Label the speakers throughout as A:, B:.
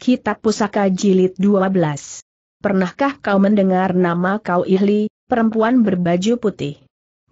A: Kitab Pusaka Jilid 12. Pernahkah kau mendengar nama kau Ihli, perempuan berbaju putih?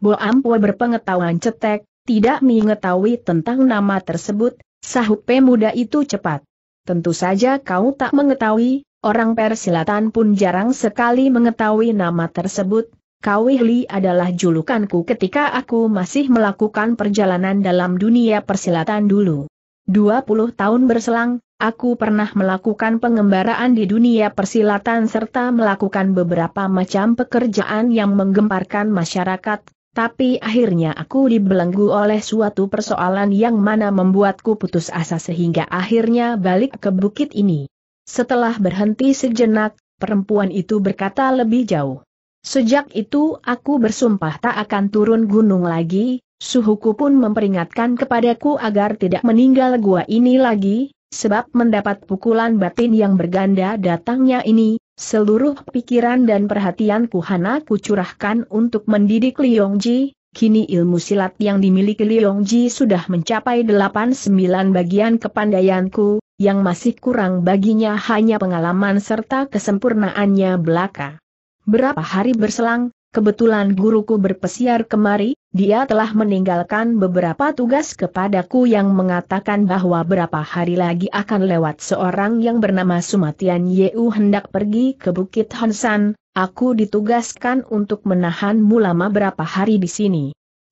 A: Ampua berpengetahuan cetek, tidak mengetahui tentang nama tersebut, sahup pemuda itu cepat. Tentu saja kau tak mengetahui, orang persilatan pun jarang sekali mengetahui nama tersebut, kau Ihli adalah julukanku ketika aku masih melakukan perjalanan dalam dunia persilatan dulu. 20 tahun berselang, aku pernah melakukan pengembaraan di dunia persilatan serta melakukan beberapa macam pekerjaan yang menggemparkan masyarakat, tapi akhirnya aku dibelenggu oleh suatu persoalan yang mana membuatku putus asa sehingga akhirnya balik ke bukit ini. Setelah berhenti sejenak, perempuan itu berkata lebih jauh. Sejak itu aku bersumpah tak akan turun gunung lagi, Suhuku pun memperingatkan kepadaku agar tidak meninggal gua ini lagi, sebab mendapat pukulan batin yang berganda datangnya ini, seluruh pikiran dan perhatianku Hana kucurahkan untuk mendidik Liyongji, kini ilmu silat yang dimiliki Liyongji sudah mencapai 8-9 bagian kepandaianku, yang masih kurang baginya hanya pengalaman serta kesempurnaannya belaka. Berapa hari berselang, kebetulan guruku berpesiar kemari, dia telah meninggalkan beberapa tugas kepadaku yang mengatakan bahwa berapa hari lagi akan lewat seorang yang bernama Sumatian Yeu hendak pergi ke Bukit Honsan, aku ditugaskan untuk menahanmu lama berapa hari di sini.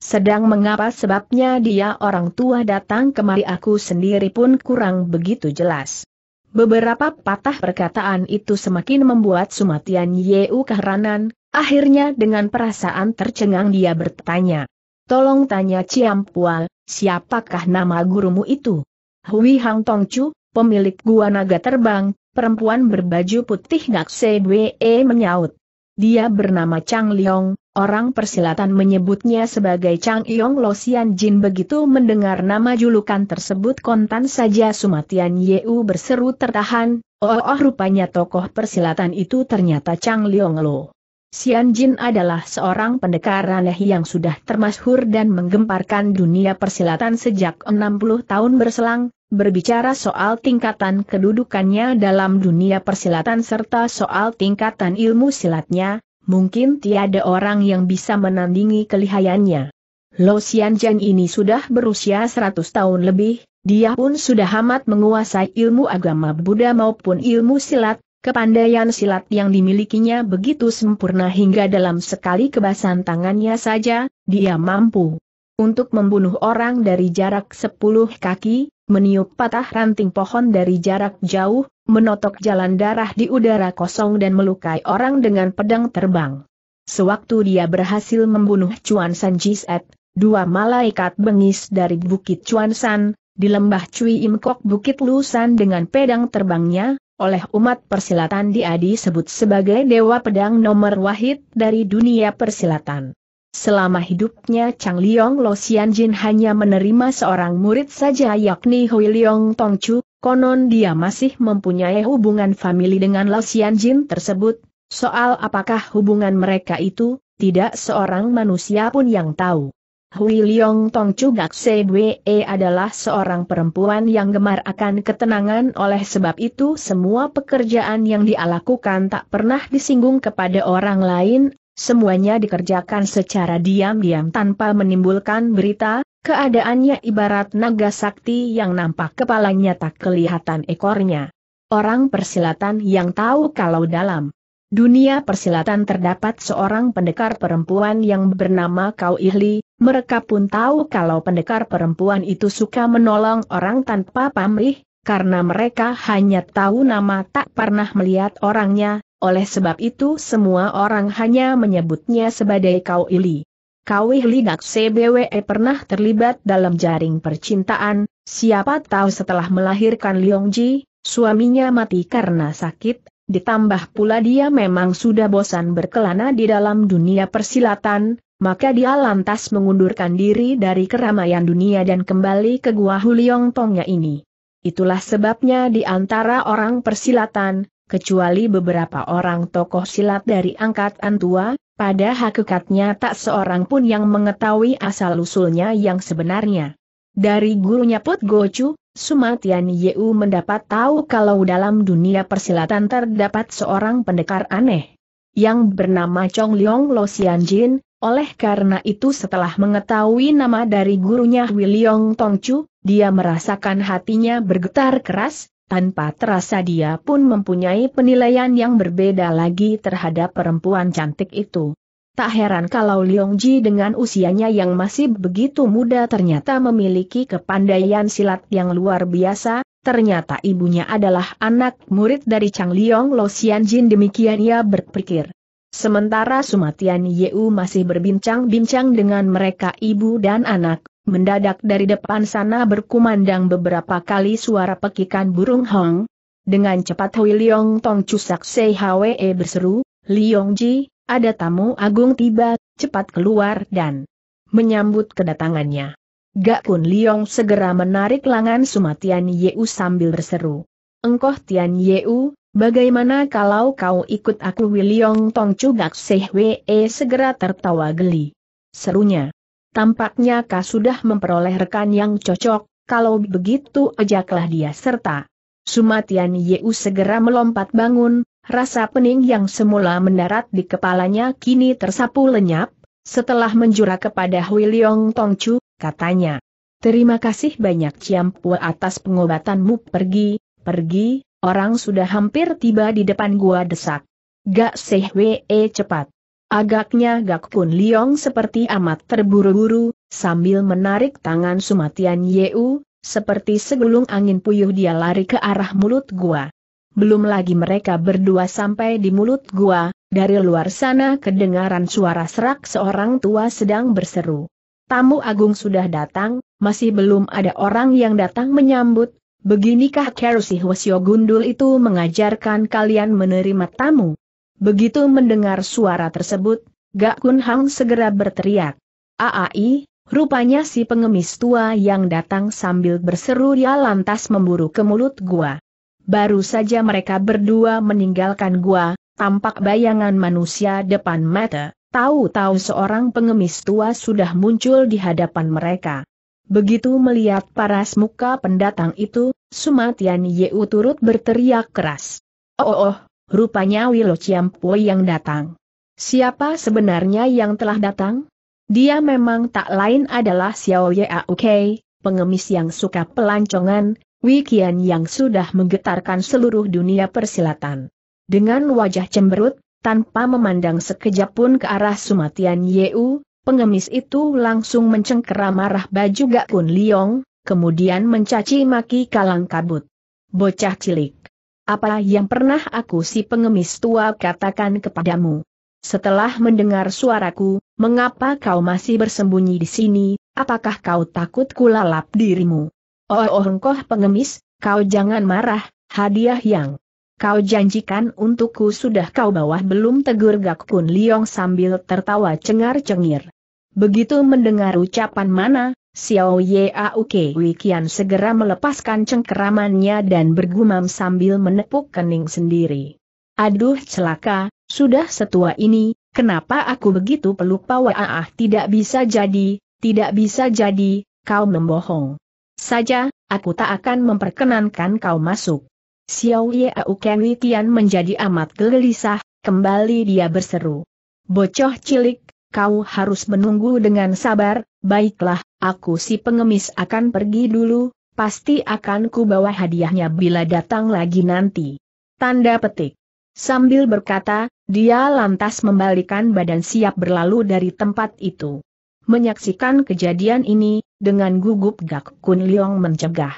A: Sedang mengapa sebabnya dia orang tua datang kemari aku sendiri pun kurang begitu jelas. Beberapa patah perkataan itu semakin membuat Sumatian Yeu keheranan, Akhirnya dengan perasaan tercengang dia bertanya. Tolong tanya Ciampual, siapakah nama gurumu itu? Hui Hang Tongcu, pemilik gua naga terbang, perempuan berbaju putih Ngakse Bwe e menyaut. Dia bernama Chang Liong, orang persilatan menyebutnya sebagai Chang Yong Losian Jin begitu mendengar nama julukan tersebut kontan saja Sumatian Yeu berseru tertahan, oh, oh rupanya tokoh persilatan itu ternyata Chang Liong Lo. Xian Jin adalah seorang pendekar aneh yang sudah termasyhur dan menggemparkan dunia persilatan sejak 60 tahun berselang, berbicara soal tingkatan kedudukannya dalam dunia persilatan serta soal tingkatan ilmu silatnya, mungkin tiada orang yang bisa menandingi kelihayannya. Lo Xian Jin ini sudah berusia 100 tahun lebih, dia pun sudah amat menguasai ilmu agama Buddha maupun ilmu silat, Kepandaian silat yang dimilikinya begitu sempurna hingga dalam sekali kebasan tangannya saja, dia mampu untuk membunuh orang dari jarak 10 kaki, meniup patah ranting pohon dari jarak jauh, menotok jalan darah di udara kosong dan melukai orang dengan pedang terbang. Sewaktu dia berhasil membunuh Chuan San Jiset, dua malaikat bengis dari Bukit Chuan San, di lembah Cui Imkok Bukit Lusan dengan pedang terbangnya, oleh umat persilatan dia disebut sebagai Dewa Pedang nomor wahid dari dunia persilatan. Selama hidupnya Chang Liong Lo Xianjin hanya menerima seorang murid saja yakni Hui Liong Tongchu, konon dia masih mempunyai hubungan famili dengan Lo Xianjin tersebut, soal apakah hubungan mereka itu, tidak seorang manusia pun yang tahu. Hui Leong Tong Chugak Cwe adalah seorang perempuan yang gemar akan ketenangan oleh sebab itu semua pekerjaan yang dia lakukan tak pernah disinggung kepada orang lain, semuanya dikerjakan secara diam-diam tanpa menimbulkan berita, keadaannya ibarat naga sakti yang nampak kepalanya tak kelihatan ekornya. Orang persilatan yang tahu kalau dalam dunia persilatan terdapat seorang pendekar perempuan yang bernama Kau Ihli, mereka pun tahu kalau pendekar perempuan itu suka menolong orang tanpa pamrih, karena mereka hanya tahu nama tak pernah melihat orangnya, oleh sebab itu semua orang hanya menyebutnya sebagai Kau Ili. Kau Ili CBWE e pernah terlibat dalam jaring percintaan, siapa tahu setelah melahirkan Ji, suaminya mati karena sakit, ditambah pula dia memang sudah bosan berkelana di dalam dunia persilatan, maka dia lantas mengundurkan diri dari keramaian dunia dan kembali ke gua Huliong Tongnya ini. Itulah sebabnya di antara orang persilatan, kecuali beberapa orang tokoh silat dari angkatan tua, pada hakikatnya tak seorang pun yang mengetahui asal-usulnya yang sebenarnya. Dari gurunya Put gochu, Sumatian Yeu mendapat tahu kalau dalam dunia persilatan terdapat seorang pendekar aneh. Yang bernama Chong Leong Lo Jin, oleh karena itu setelah mengetahui nama dari gurunya Wiliong Tongcu, dia merasakan hatinya bergetar keras, tanpa terasa dia pun mempunyai penilaian yang berbeda lagi terhadap perempuan cantik itu. Tak heran kalau Ji dengan usianya yang masih begitu muda ternyata memiliki kepandaian silat yang luar biasa, ternyata ibunya adalah anak murid dari Chang Leong Lo Jin demikian ia berpikir. Sementara Sumatian Yeu masih berbincang-bincang dengan mereka ibu dan anak, mendadak dari depan sana berkumandang beberapa kali suara pekikan burung hong. Dengan cepat Hui Leong Tong Cusak CHWE e berseru, Liong Ji, ada tamu agung tiba, cepat keluar dan menyambut kedatangannya. Gak Kun Liong segera menarik lengan Sumatian Yeu sambil berseru. Engkoh Tian Yeu, Bagaimana kalau kau ikut aku Wiliong Tong Cugak Sehwe eh, segera tertawa geli. Serunya. Tampaknya kau sudah memperoleh rekan yang cocok, kalau begitu ajaklah dia serta. Sumatian Yeu segera melompat bangun, rasa pening yang semula mendarat di kepalanya kini tersapu lenyap, setelah menjura kepada Wiliong Tongcu, katanya. Terima kasih banyak Ciampu atas pengobatanmu pergi, pergi, Orang sudah hampir tiba di depan gua desak. Gak Seh eh, cepat. Agaknya Gak Kun Liong seperti amat terburu-buru, sambil menarik tangan Sumatian Yeu, seperti segulung angin puyuh dia lari ke arah mulut gua. Belum lagi mereka berdua sampai di mulut gua, dari luar sana kedengaran suara serak seorang tua sedang berseru. Tamu agung sudah datang, masih belum ada orang yang datang menyambut, Beginikah Kerusi Hwasyo Gundul itu mengajarkan kalian menerima tamu? Begitu mendengar suara tersebut, Gak Kun Hang segera berteriak. Aai, rupanya si pengemis tua yang datang sambil berseru ya lantas memburu ke mulut gua. Baru saja mereka berdua meninggalkan gua, tampak bayangan manusia depan mata, tahu-tahu seorang pengemis tua sudah muncul di hadapan mereka. Begitu melihat paras muka pendatang itu, Sumatian Yeu turut berteriak keras. Oh, oh, oh rupanya Wilo Ciampoi yang datang. Siapa sebenarnya yang telah datang? Dia memang tak lain adalah Xiao Yaoke, pengemis yang suka pelancongan, Wikian yang sudah menggetarkan seluruh dunia persilatan. Dengan wajah cemberut, tanpa memandang sekejap pun ke arah Sumatian Yeu, Pengemis itu langsung mencengkeram marah baju Gak Kun Liong, kemudian mencaci maki kalang kabut. Bocah cilik. Apa yang pernah aku si pengemis tua katakan kepadamu? Setelah mendengar suaraku, mengapa kau masih bersembunyi di sini, apakah kau takut kulalap dirimu? Oh, oh engkau pengemis, kau jangan marah, hadiah yang kau janjikan untukku sudah kau bawa belum tegur Gak Kun Liong sambil tertawa cengar-cengir. Begitu mendengar ucapan mana, Xiao Yau Kewi Kian segera melepaskan cengkeramannya dan bergumam sambil menepuk kening sendiri. Aduh celaka, sudah setua ini, kenapa aku begitu pelupa waah tidak bisa jadi, tidak bisa jadi, kau membohong. Saja, aku tak akan memperkenankan kau masuk. Xiao Yau Kewi Kian menjadi amat gelisah, kembali dia berseru. Bocoh cilik, kau harus menunggu dengan sabar, baiklah, aku si pengemis akan pergi dulu, pasti akan ku bawa hadiahnya bila datang lagi nanti. Tanda petik. Sambil berkata, dia lantas membalikan badan siap berlalu dari tempat itu. Menyaksikan kejadian ini, dengan gugup Gak Kun Leong mencegah.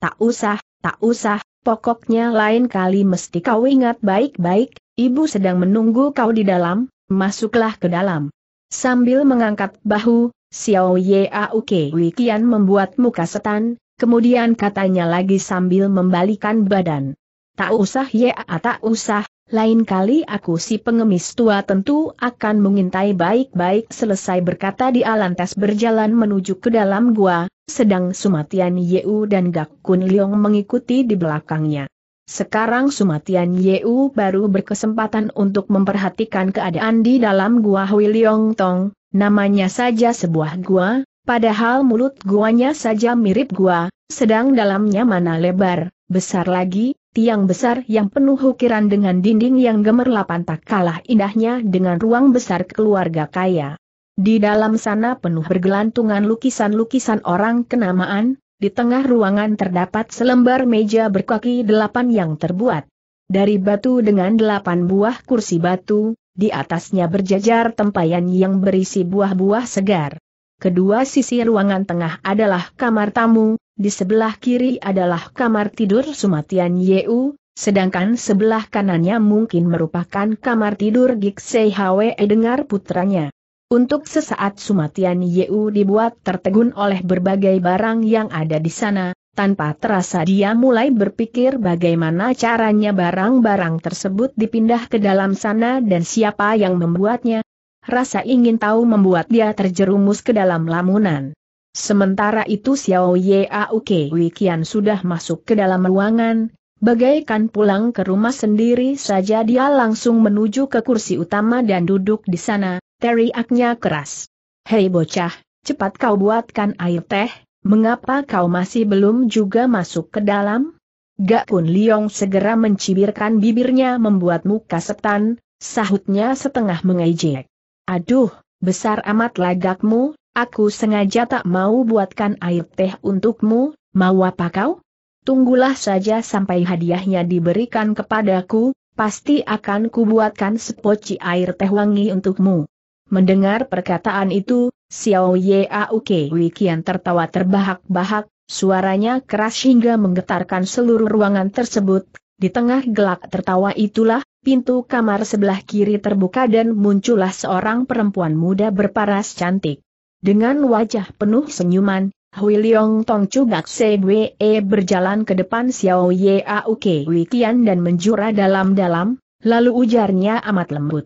A: Tak usah, tak usah, pokoknya lain kali mesti kau ingat baik-baik, ibu sedang menunggu kau di dalam, masuklah ke dalam. Sambil mengangkat bahu, Xiao Yaoke Wikian membuat muka setan, kemudian katanya lagi sambil membalikan badan. Tak usah ya tak usah, lain kali aku si pengemis tua tentu akan mengintai baik-baik selesai berkata dia lantas berjalan menuju ke dalam gua, sedang Sumatian Yeu dan Gak Kun Leong mengikuti di belakangnya. Sekarang Sumatian Yeu baru berkesempatan untuk memperhatikan keadaan di dalam gua Huiliong Tong, namanya saja sebuah gua, padahal mulut guanya saja mirip gua, sedang dalamnya mana lebar, besar lagi, tiang besar yang penuh ukiran dengan dinding yang gemerlapan tak kalah indahnya dengan ruang besar keluarga kaya. Di dalam sana penuh bergelantungan lukisan-lukisan orang kenamaan, di tengah ruangan terdapat selembar meja berkaki delapan yang terbuat dari batu dengan delapan buah kursi batu, di atasnya berjajar tempayan yang berisi buah-buah segar. Kedua sisi ruangan tengah adalah kamar tamu, di sebelah kiri adalah kamar tidur Sumatian Yeu, sedangkan sebelah kanannya mungkin merupakan kamar tidur Giksei Hwe dengar putranya. Untuk sesaat Sumatian Yeu dibuat tertegun oleh berbagai barang yang ada di sana, tanpa terasa dia mulai berpikir bagaimana caranya barang-barang tersebut dipindah ke dalam sana dan siapa yang membuatnya. Rasa ingin tahu membuat dia terjerumus ke dalam lamunan. Sementara itu Xiao Yaoke Wikian sudah masuk ke dalam ruangan, Bagaikan pulang ke rumah sendiri saja dia langsung menuju ke kursi utama dan duduk di sana, teriaknya keras. Hei bocah, cepat kau buatkan air teh, mengapa kau masih belum juga masuk ke dalam? Gak Kun Liong segera mencibirkan bibirnya membuat muka setan, sahutnya setengah mengejek. Aduh, besar amat lagakmu, aku sengaja tak mau buatkan air teh untukmu, mau apa kau? Tunggulah saja sampai hadiahnya diberikan kepadaku, pasti akan kubuatkan sepoci air teh wangi untukmu. Mendengar perkataan itu, Xiao Yao Kewi kian tertawa terbahak-bahak, suaranya keras hingga menggetarkan seluruh ruangan tersebut. Di tengah gelak tertawa itulah, pintu kamar sebelah kiri terbuka dan muncullah seorang perempuan muda berparas cantik. Dengan wajah penuh senyuman, Hui Leong Tong Cugak Cwe e berjalan ke depan Xiao Yao Kewi kian dan menjura dalam-dalam, lalu ujarnya amat lembut.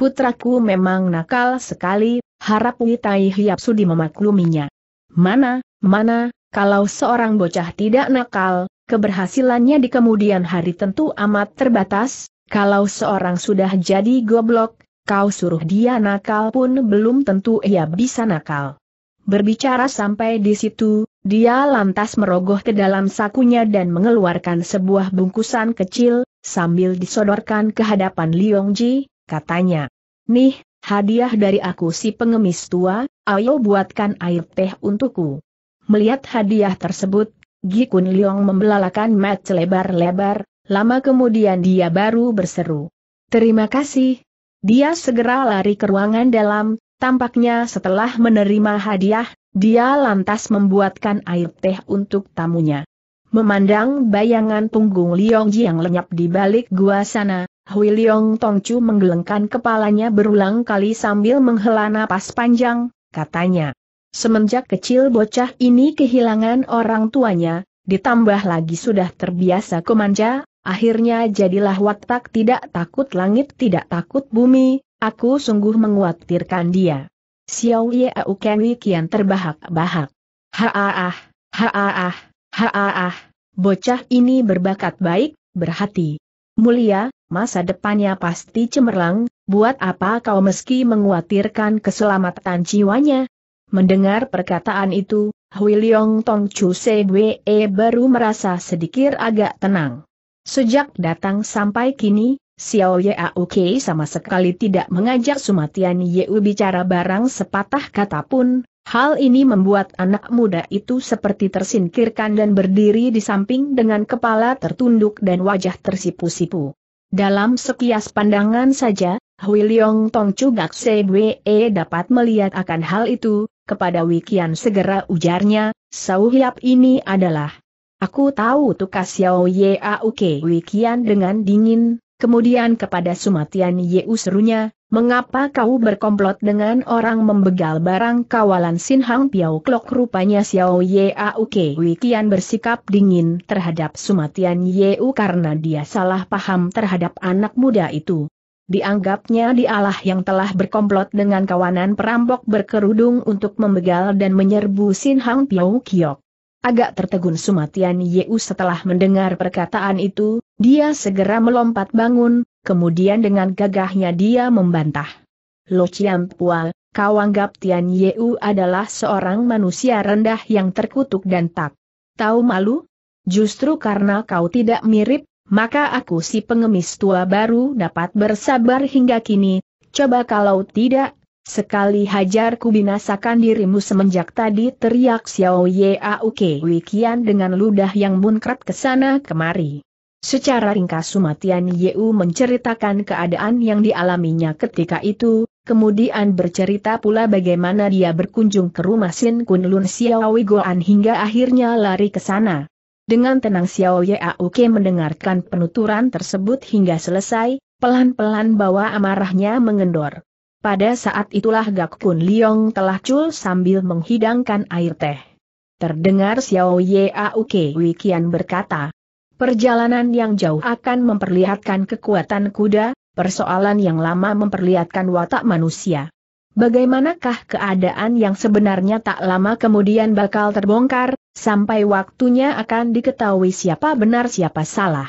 A: Putraku memang nakal sekali, harap Witai Sudi memakluminya. Mana, mana, kalau seorang bocah tidak nakal, keberhasilannya di kemudian hari tentu amat terbatas, kalau seorang sudah jadi goblok, kau suruh dia nakal pun belum tentu ia bisa nakal. Berbicara sampai di situ, dia lantas merogoh ke dalam sakunya dan mengeluarkan sebuah bungkusan kecil, sambil disodorkan ke hadapan Liong Ji, katanya. Nih, hadiah dari aku si pengemis tua, ayo buatkan air teh untukku. Melihat hadiah tersebut, Gi Kun Leong membelalakan mat lebar-lebar, lama kemudian dia baru berseru. Terima kasih. Dia segera lari ke ruangan dalam, tampaknya setelah menerima hadiah, dia lantas membuatkan air teh untuk tamunya. Memandang bayangan punggung Liong yang lenyap di balik gua sana, Hui Leong Tongcu menggelengkan kepalanya berulang kali sambil menghela napas panjang, katanya. Semenjak kecil bocah ini kehilangan orang tuanya, ditambah lagi sudah terbiasa kemanja, akhirnya jadilah watak tidak takut langit tidak takut bumi, aku sungguh menguatirkan dia. Xiao Ye Au Kenwi kian terbahak-bahak. Haaah, haaah, haaah, bocah ini berbakat baik, berhati mulia, masa depannya pasti cemerlang, buat apa kau meski menguatirkan keselamatan jiwanya? Mendengar perkataan itu, Hui Leong Tong Chu Sebwe e baru merasa sedikit agak tenang. Sejak datang sampai kini, Xiao Yauke sama sekali tidak mengajak Sumatian Yeu bicara barang sepatah kata pun, Hal ini membuat anak muda itu seperti tersingkirkan dan berdiri di samping dengan kepala tertunduk dan wajah tersipu-sipu. Dalam sekias pandangan saja, Hui Leong Tong Cugak Sebwe dapat melihat akan hal itu, kepada Wikian segera ujarnya, Sau Hiap ini adalah. Aku tahu tukas Xiao Ye Auke Wikian dengan dingin, kemudian kepada Sumatian Yeu serunya, Mengapa kau berkomplot dengan orang membegal barang kawalan Sin Hang Piao Klok? Rupanya Xiao Yau Ke Wikian bersikap dingin terhadap Sumatian Yeu karena dia salah paham terhadap anak muda itu. Dianggapnya dialah yang telah berkomplot dengan kawanan perampok berkerudung untuk membegal dan menyerbu Sin Hang Piao Kiok. Agak tertegun Sumatian Yeu setelah mendengar perkataan itu, dia segera melompat bangun, kemudian dengan gagahnya dia membantah. Lo Pua, kau anggap Tian Yeu adalah seorang manusia rendah yang terkutuk dan tak tahu malu? Justru karena kau tidak mirip, maka aku si pengemis tua baru dapat bersabar hingga kini, coba kalau tidak, sekali hajar ku binasakan dirimu semenjak tadi teriak Xiao Auke Wikian dengan ludah yang munkrat kesana kemari. Secara ringkas Sumatian Yeu menceritakan keadaan yang dialaminya ketika itu, kemudian bercerita pula bagaimana dia berkunjung ke rumah Sin Kun Lun Xiaowi Goan hingga akhirnya lari ke sana. Dengan tenang Xiao Yeauke mendengarkan penuturan tersebut hingga selesai, pelan-pelan bawa amarahnya mengendor. Pada saat itulah Gak Kun Liong telah cul sambil menghidangkan air teh. Terdengar Xiao Yeauke Wikian berkata, Perjalanan yang jauh akan memperlihatkan kekuatan kuda, persoalan yang lama memperlihatkan watak manusia. Bagaimanakah keadaan yang sebenarnya tak lama kemudian bakal terbongkar, sampai waktunya akan diketahui siapa benar siapa salah.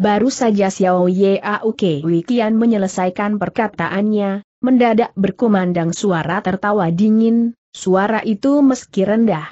A: Baru saja Xiao Yau Kewi Kian menyelesaikan perkataannya, mendadak berkumandang suara tertawa dingin, suara itu meski rendah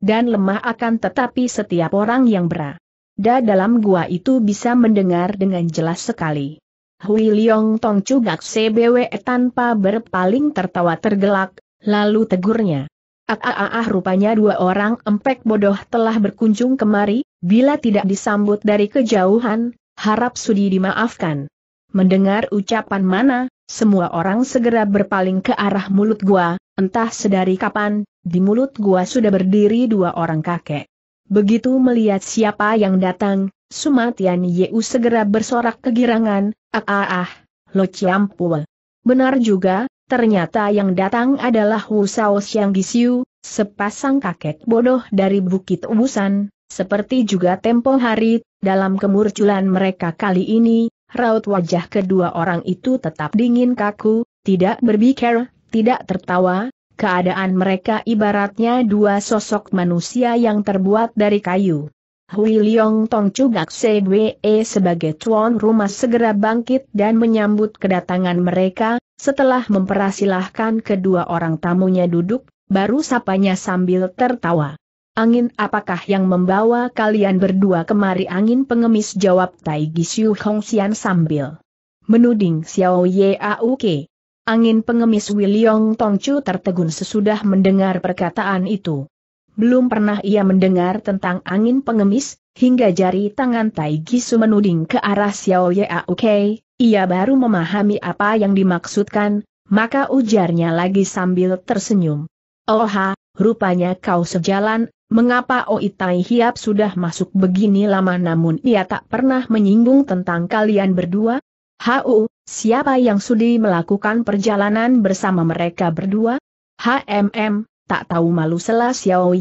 A: dan lemah akan tetapi setiap orang yang berani Da dalam gua itu bisa mendengar dengan jelas sekali. Hui Liong Tong Cugak CBW tanpa berpaling tertawa tergelak, lalu tegurnya. Ah, ah, ah, ah rupanya dua orang empek bodoh telah berkunjung kemari, bila tidak disambut dari kejauhan, harap sudi dimaafkan. Mendengar ucapan mana, semua orang segera berpaling ke arah mulut gua, entah sedari kapan, di mulut gua sudah berdiri dua orang kakek. Begitu melihat siapa yang datang, Sumatian Yeu segera bersorak kegirangan, ah ah ah, Lo ciampul. Benar juga, ternyata yang datang adalah Wu Sao Xiang Gisiu, sepasang kakek bodoh dari Bukit Ubusan, seperti juga tempo hari, dalam kemurculan mereka kali ini, raut wajah kedua orang itu tetap dingin kaku, tidak berbicara, tidak tertawa, Keadaan mereka ibaratnya dua sosok manusia yang terbuat dari kayu. Hui Leong Tong Chugak Cwe sebagai tuan rumah segera bangkit dan menyambut kedatangan mereka, setelah memperasilahkan kedua orang tamunya duduk, baru sapanya sambil tertawa. Angin apakah yang membawa kalian berdua kemari angin pengemis jawab Tai Gisiu Hong Xian sambil menuding Xiao Ye Auk. Angin pengemis Wiliong Tongcu tertegun sesudah mendengar perkataan itu. Belum pernah ia mendengar tentang angin pengemis, hingga jari tangan Tai Gisu menuding ke arah Xiao Yaoke, ia baru memahami apa yang dimaksudkan, maka ujarnya lagi sambil tersenyum. Oha, rupanya kau sejalan, mengapa Oi Tai Hiap sudah masuk begini lama namun ia tak pernah menyinggung tentang kalian berdua? Hau, Siapa yang sudi melakukan perjalanan bersama mereka berdua? HMM, tak tahu malu sela Xiao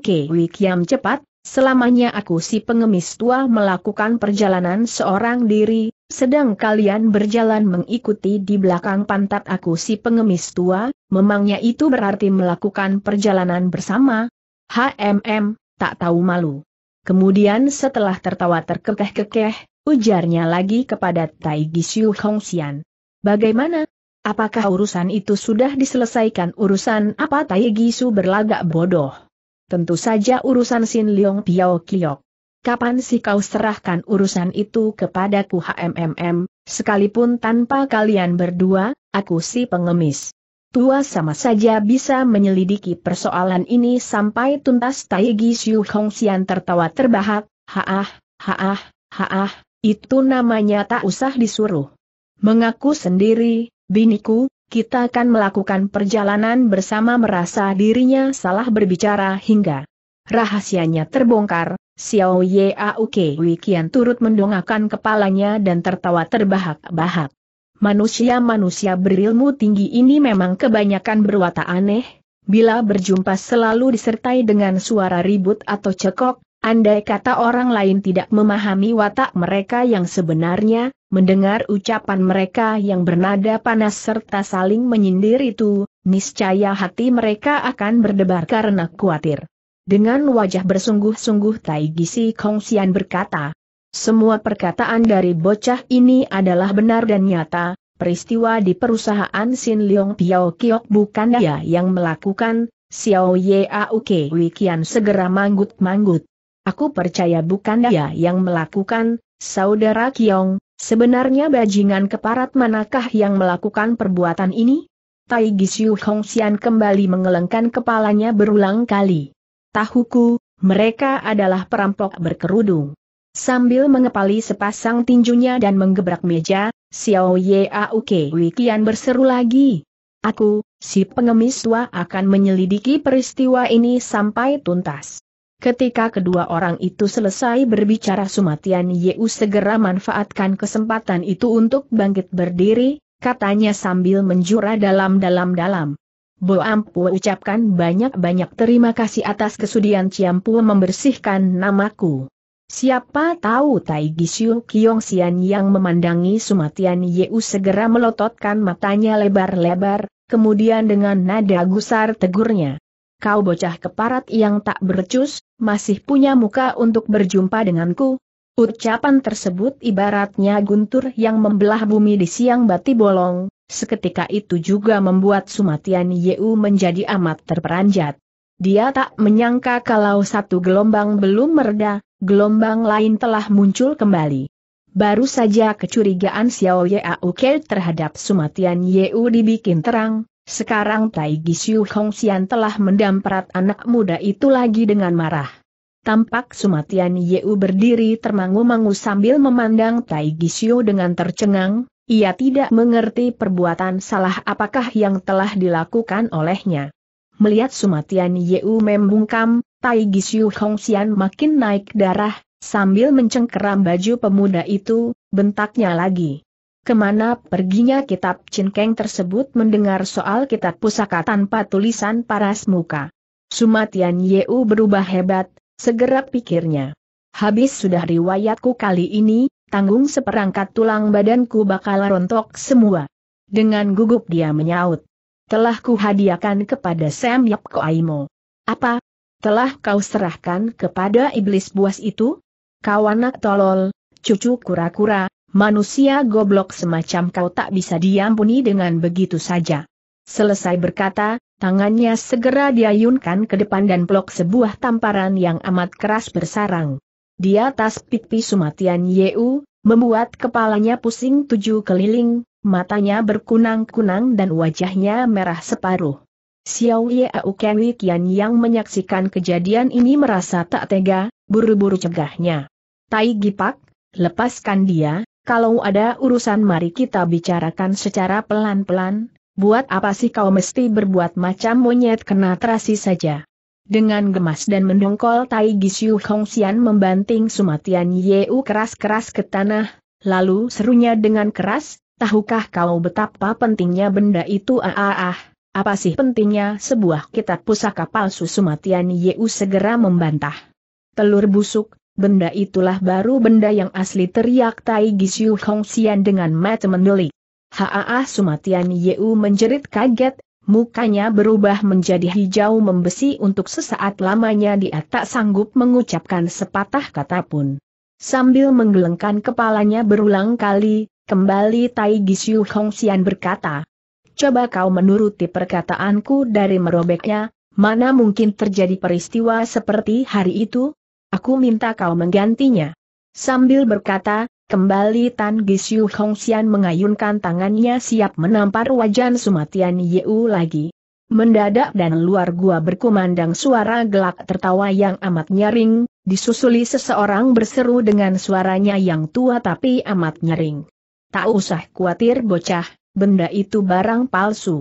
A: Ke Wikiam cepat, selamanya aku si pengemis tua melakukan perjalanan seorang diri, sedang kalian berjalan mengikuti di belakang pantat aku si pengemis tua, memangnya itu berarti melakukan perjalanan bersama? HMM, tak tahu malu. Kemudian setelah tertawa terkekeh-kekeh, Ujarnya lagi kepada Tai Gisiu Hongxian. Bagaimana? Apakah urusan itu sudah diselesaikan urusan apa Tai Gisu berlagak bodoh? Tentu saja urusan Sin Leong Piao Kiyok. Kapan sih kau serahkan urusan itu kepadaku HMMM, sekalipun tanpa kalian berdua, aku si pengemis. Tua sama saja bisa menyelidiki persoalan ini sampai tuntas Tai Gisiu Hongxian tertawa terbahak, haah, haah, haah, itu namanya tak usah disuruh. Mengaku sendiri, biniku, kita akan melakukan perjalanan bersama merasa dirinya salah berbicara hingga rahasianya terbongkar, Xiao Yaoke Wikian turut mendongakkan kepalanya dan tertawa terbahak-bahak. Manusia-manusia berilmu tinggi ini memang kebanyakan berwatak aneh, bila berjumpa selalu disertai dengan suara ribut atau cekok, Andai kata orang lain tidak memahami watak mereka yang sebenarnya, mendengar ucapan mereka yang bernada panas serta saling menyindir itu, niscaya hati mereka akan berdebar karena khawatir. Dengan wajah bersungguh-sungguh Tai Gisi Kongsian berkata, semua perkataan dari bocah ini adalah benar dan nyata, peristiwa di perusahaan Sin Leong Piao Kiok bukan dia yang melakukan, Xiao Ye Auke Wikian segera manggut-manggut. Aku percaya bukan dia yang melakukan, saudara Kiong, sebenarnya bajingan keparat manakah yang melakukan perbuatan ini? Tai Gisiu Xian kembali mengelengkan kepalanya berulang kali. Tahuku, mereka adalah perampok berkerudung. Sambil mengepali sepasang tinjunya dan menggebrak meja, Xiao Ye Yaoke Wikian berseru lagi. Aku, si pengemis tua akan menyelidiki peristiwa ini sampai tuntas. Ketika kedua orang itu selesai berbicara Sumatian Yeu segera manfaatkan kesempatan itu untuk bangkit berdiri, katanya sambil menjura dalam-dalam-dalam. Bo Ampu ucapkan banyak-banyak terima kasih atas kesudian Ciampu membersihkan namaku. Siapa tahu Tai Gisiu Kiong Sian yang memandangi Sumatian Yeu segera melototkan matanya lebar-lebar, kemudian dengan nada gusar tegurnya. Kau bocah keparat yang tak bercus, masih punya muka untuk berjumpa denganku? Ucapan tersebut ibaratnya guntur yang membelah bumi di siang bati bolong, seketika itu juga membuat Sumatian Yeu menjadi amat terperanjat. Dia tak menyangka kalau satu gelombang belum mereda, gelombang lain telah muncul kembali. Baru saja kecurigaan Xiao Yeu terhadap Sumatian Yeu dibikin terang, sekarang Tai Gisiu Hongxian telah mendamprat anak muda itu lagi dengan marah. Tampak Sumatian Yeu berdiri termangu-mangu sambil memandang Tai Gisiu dengan tercengang, ia tidak mengerti perbuatan salah apakah yang telah dilakukan olehnya. Melihat Sumatian Yeu membungkam, Tai Gisiu Hongxian makin naik darah, sambil mencengkeram baju pemuda itu, bentaknya lagi kemana perginya kitab cinkeng tersebut mendengar soal kitab pusaka tanpa tulisan paras muka. Sumatian Yeu berubah hebat, segera pikirnya. Habis sudah riwayatku kali ini, tanggung seperangkat tulang badanku bakal rontok semua. Dengan gugup dia menyaut. Telah kuhadiahkan kepada Sam Yap Koaimo. Apa? Telah kau serahkan kepada iblis buas itu? Kau tolol, cucu kura-kura, Manusia goblok semacam kau tak bisa diampuni dengan begitu saja. Selesai berkata, tangannya segera diayunkan ke depan dan blok sebuah tamparan yang amat keras bersarang. Di atas pipi Sumatian Yeu, membuat kepalanya pusing tujuh keliling, matanya berkunang-kunang dan wajahnya merah separuh. Xiao Yeu Kenwi Kian yang menyaksikan kejadian ini merasa tak tega, buru-buru cegahnya. Tai Gipak, lepaskan dia, kalau ada urusan mari kita bicarakan secara pelan-pelan, buat apa sih kau mesti berbuat macam monyet kena terasi saja. Dengan gemas dan mendongkol Tai Gisiu Hong Xian membanting Sumatian Yeu keras-keras ke tanah, lalu serunya dengan keras, tahukah kau betapa pentingnya benda itu ah, ah, ah? Apa sih pentingnya sebuah kitab pusaka palsu Sumatian Yeu segera membantah. Telur busuk, benda itulah baru benda yang asli teriak Tai Gisiu Hongxian dengan mata mendelik. Haa Sumatian Yeu menjerit kaget, mukanya berubah menjadi hijau membesi untuk sesaat lamanya dia tak sanggup mengucapkan sepatah kata pun. Sambil menggelengkan kepalanya berulang kali, kembali Tai Gisiu Hongxian berkata, Coba kau menuruti perkataanku dari merobeknya, mana mungkin terjadi peristiwa seperti hari itu? aku minta kau menggantinya. Sambil berkata, kembali Tan Gisiu Hong Xian mengayunkan tangannya siap menampar wajan Sumatian Yeu lagi. Mendadak dan luar gua berkumandang suara gelak tertawa yang amat nyaring, disusuli seseorang berseru dengan suaranya yang tua tapi amat nyaring. Tak usah khawatir bocah, benda itu barang palsu.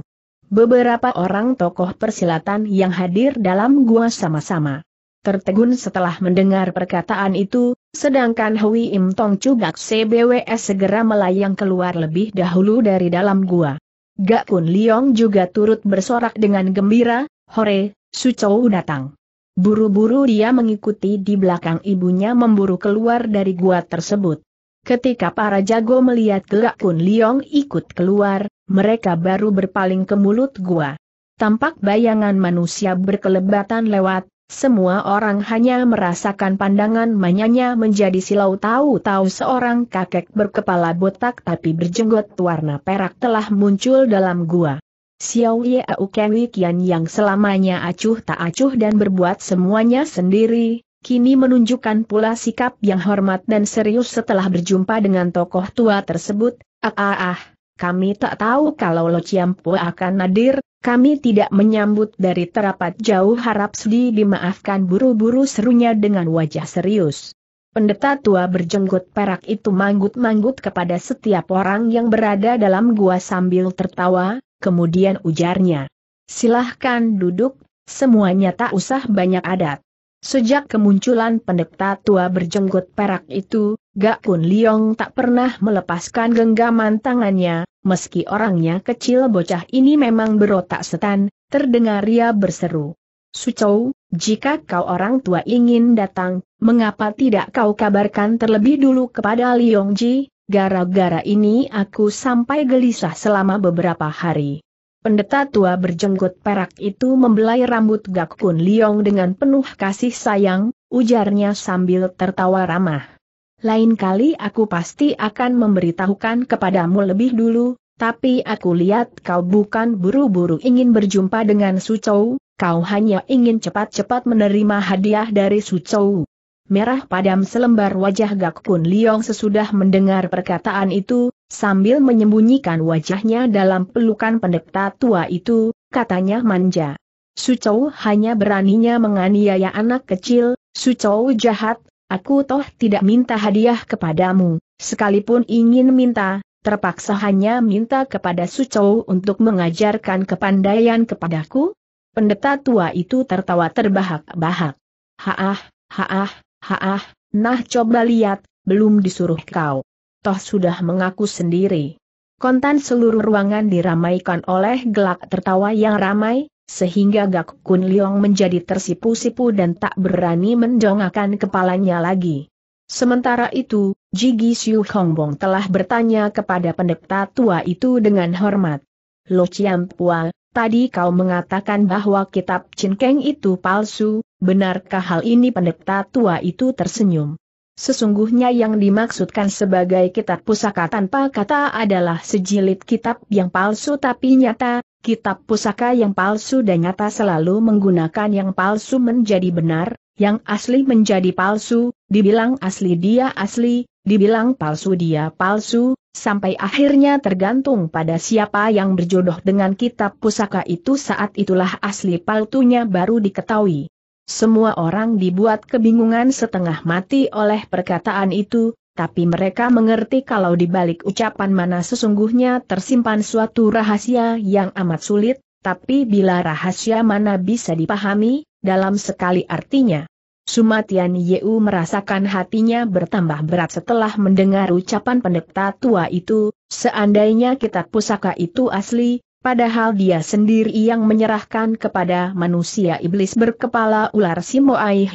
A: Beberapa orang tokoh persilatan yang hadir dalam gua sama-sama tertegun setelah mendengar perkataan itu, sedangkan Hui Im Tong Cugak CBWS segera melayang keluar lebih dahulu dari dalam gua. Gak Kun Liong juga turut bersorak dengan gembira, hore, Su Chou datang. Buru-buru dia mengikuti di belakang ibunya memburu keluar dari gua tersebut. Ketika para jago melihat Gak Kun Liong ikut keluar, mereka baru berpaling ke mulut gua. Tampak bayangan manusia berkelebatan lewat, semua orang hanya merasakan pandangan manyanya menjadi silau tahu-tahu seorang kakek berkepala botak tapi berjenggot warna perak telah muncul dalam gua. Xiao Yau Kewi Kian yang selamanya acuh tak acuh dan berbuat semuanya sendiri, kini menunjukkan pula sikap yang hormat dan serius setelah berjumpa dengan tokoh tua tersebut, ah ah ah, kami tak tahu kalau Lo ciampo akan hadir, kami tidak menyambut dari terapat jauh harap Sudi dimaafkan buru-buru serunya dengan wajah serius. Pendeta tua berjenggot perak itu manggut-manggut kepada setiap orang yang berada dalam gua sambil tertawa, kemudian ujarnya. Silahkan duduk, semuanya tak usah banyak adat. Sejak kemunculan pendekta tua berjenggot perak itu, Gak Kun Liong tak pernah melepaskan genggaman tangannya, meski orangnya kecil bocah ini memang berotak setan, terdengar ia berseru. Sucou, jika kau orang tua ingin datang, mengapa tidak kau kabarkan terlebih dulu kepada Liong Ji, gara-gara ini aku sampai gelisah selama beberapa hari. Pendeta tua berjenggot perak itu membelai rambut Gak Kun Liong dengan penuh kasih sayang, ujarnya sambil tertawa ramah. Lain kali aku pasti akan memberitahukan kepadamu lebih dulu, tapi aku lihat kau bukan buru-buru ingin berjumpa dengan Sucou, kau hanya ingin cepat-cepat menerima hadiah dari Sucou. Merah padam selembar wajah Gak Kun Liong sesudah mendengar perkataan itu, Sambil menyembunyikan wajahnya dalam pelukan pendeta tua itu, katanya manja. Sucou hanya beraninya menganiaya anak kecil, Sucou jahat, aku toh tidak minta hadiah kepadamu, sekalipun ingin minta, terpaksa hanya minta kepada Sucou untuk mengajarkan kepandaian kepadaku? Pendeta tua itu tertawa terbahak-bahak. Haah, haah, haah, nah coba lihat, belum disuruh kau toh sudah mengaku sendiri. Kontan seluruh ruangan diramaikan oleh gelak tertawa yang ramai, sehingga Gak Kun Liong menjadi tersipu-sipu dan tak berani mendongakkan kepalanya lagi. Sementara itu, Jigi Siu Hongbong telah bertanya kepada pendeta tua itu dengan hormat. Lo Chiam Pua, tadi kau mengatakan bahwa kitab Keng itu palsu, benarkah hal ini pendeta tua itu tersenyum? Sesungguhnya yang dimaksudkan sebagai kitab pusaka tanpa kata adalah sejilid kitab yang palsu tapi nyata, kitab pusaka yang palsu dan nyata selalu menggunakan yang palsu menjadi benar, yang asli menjadi palsu, dibilang asli dia asli, dibilang palsu dia palsu, sampai akhirnya tergantung pada siapa yang berjodoh dengan kitab pusaka itu saat itulah asli paltunya baru diketahui. Semua orang dibuat kebingungan setengah mati oleh perkataan itu, tapi mereka mengerti kalau di balik ucapan mana sesungguhnya tersimpan suatu rahasia yang amat sulit, tapi bila rahasia mana bisa dipahami, dalam sekali artinya. Sumatian Yeu merasakan hatinya bertambah berat setelah mendengar ucapan pendeta tua itu, seandainya kitab pusaka itu asli, padahal dia sendiri yang menyerahkan kepada manusia iblis berkepala ular Simo Ai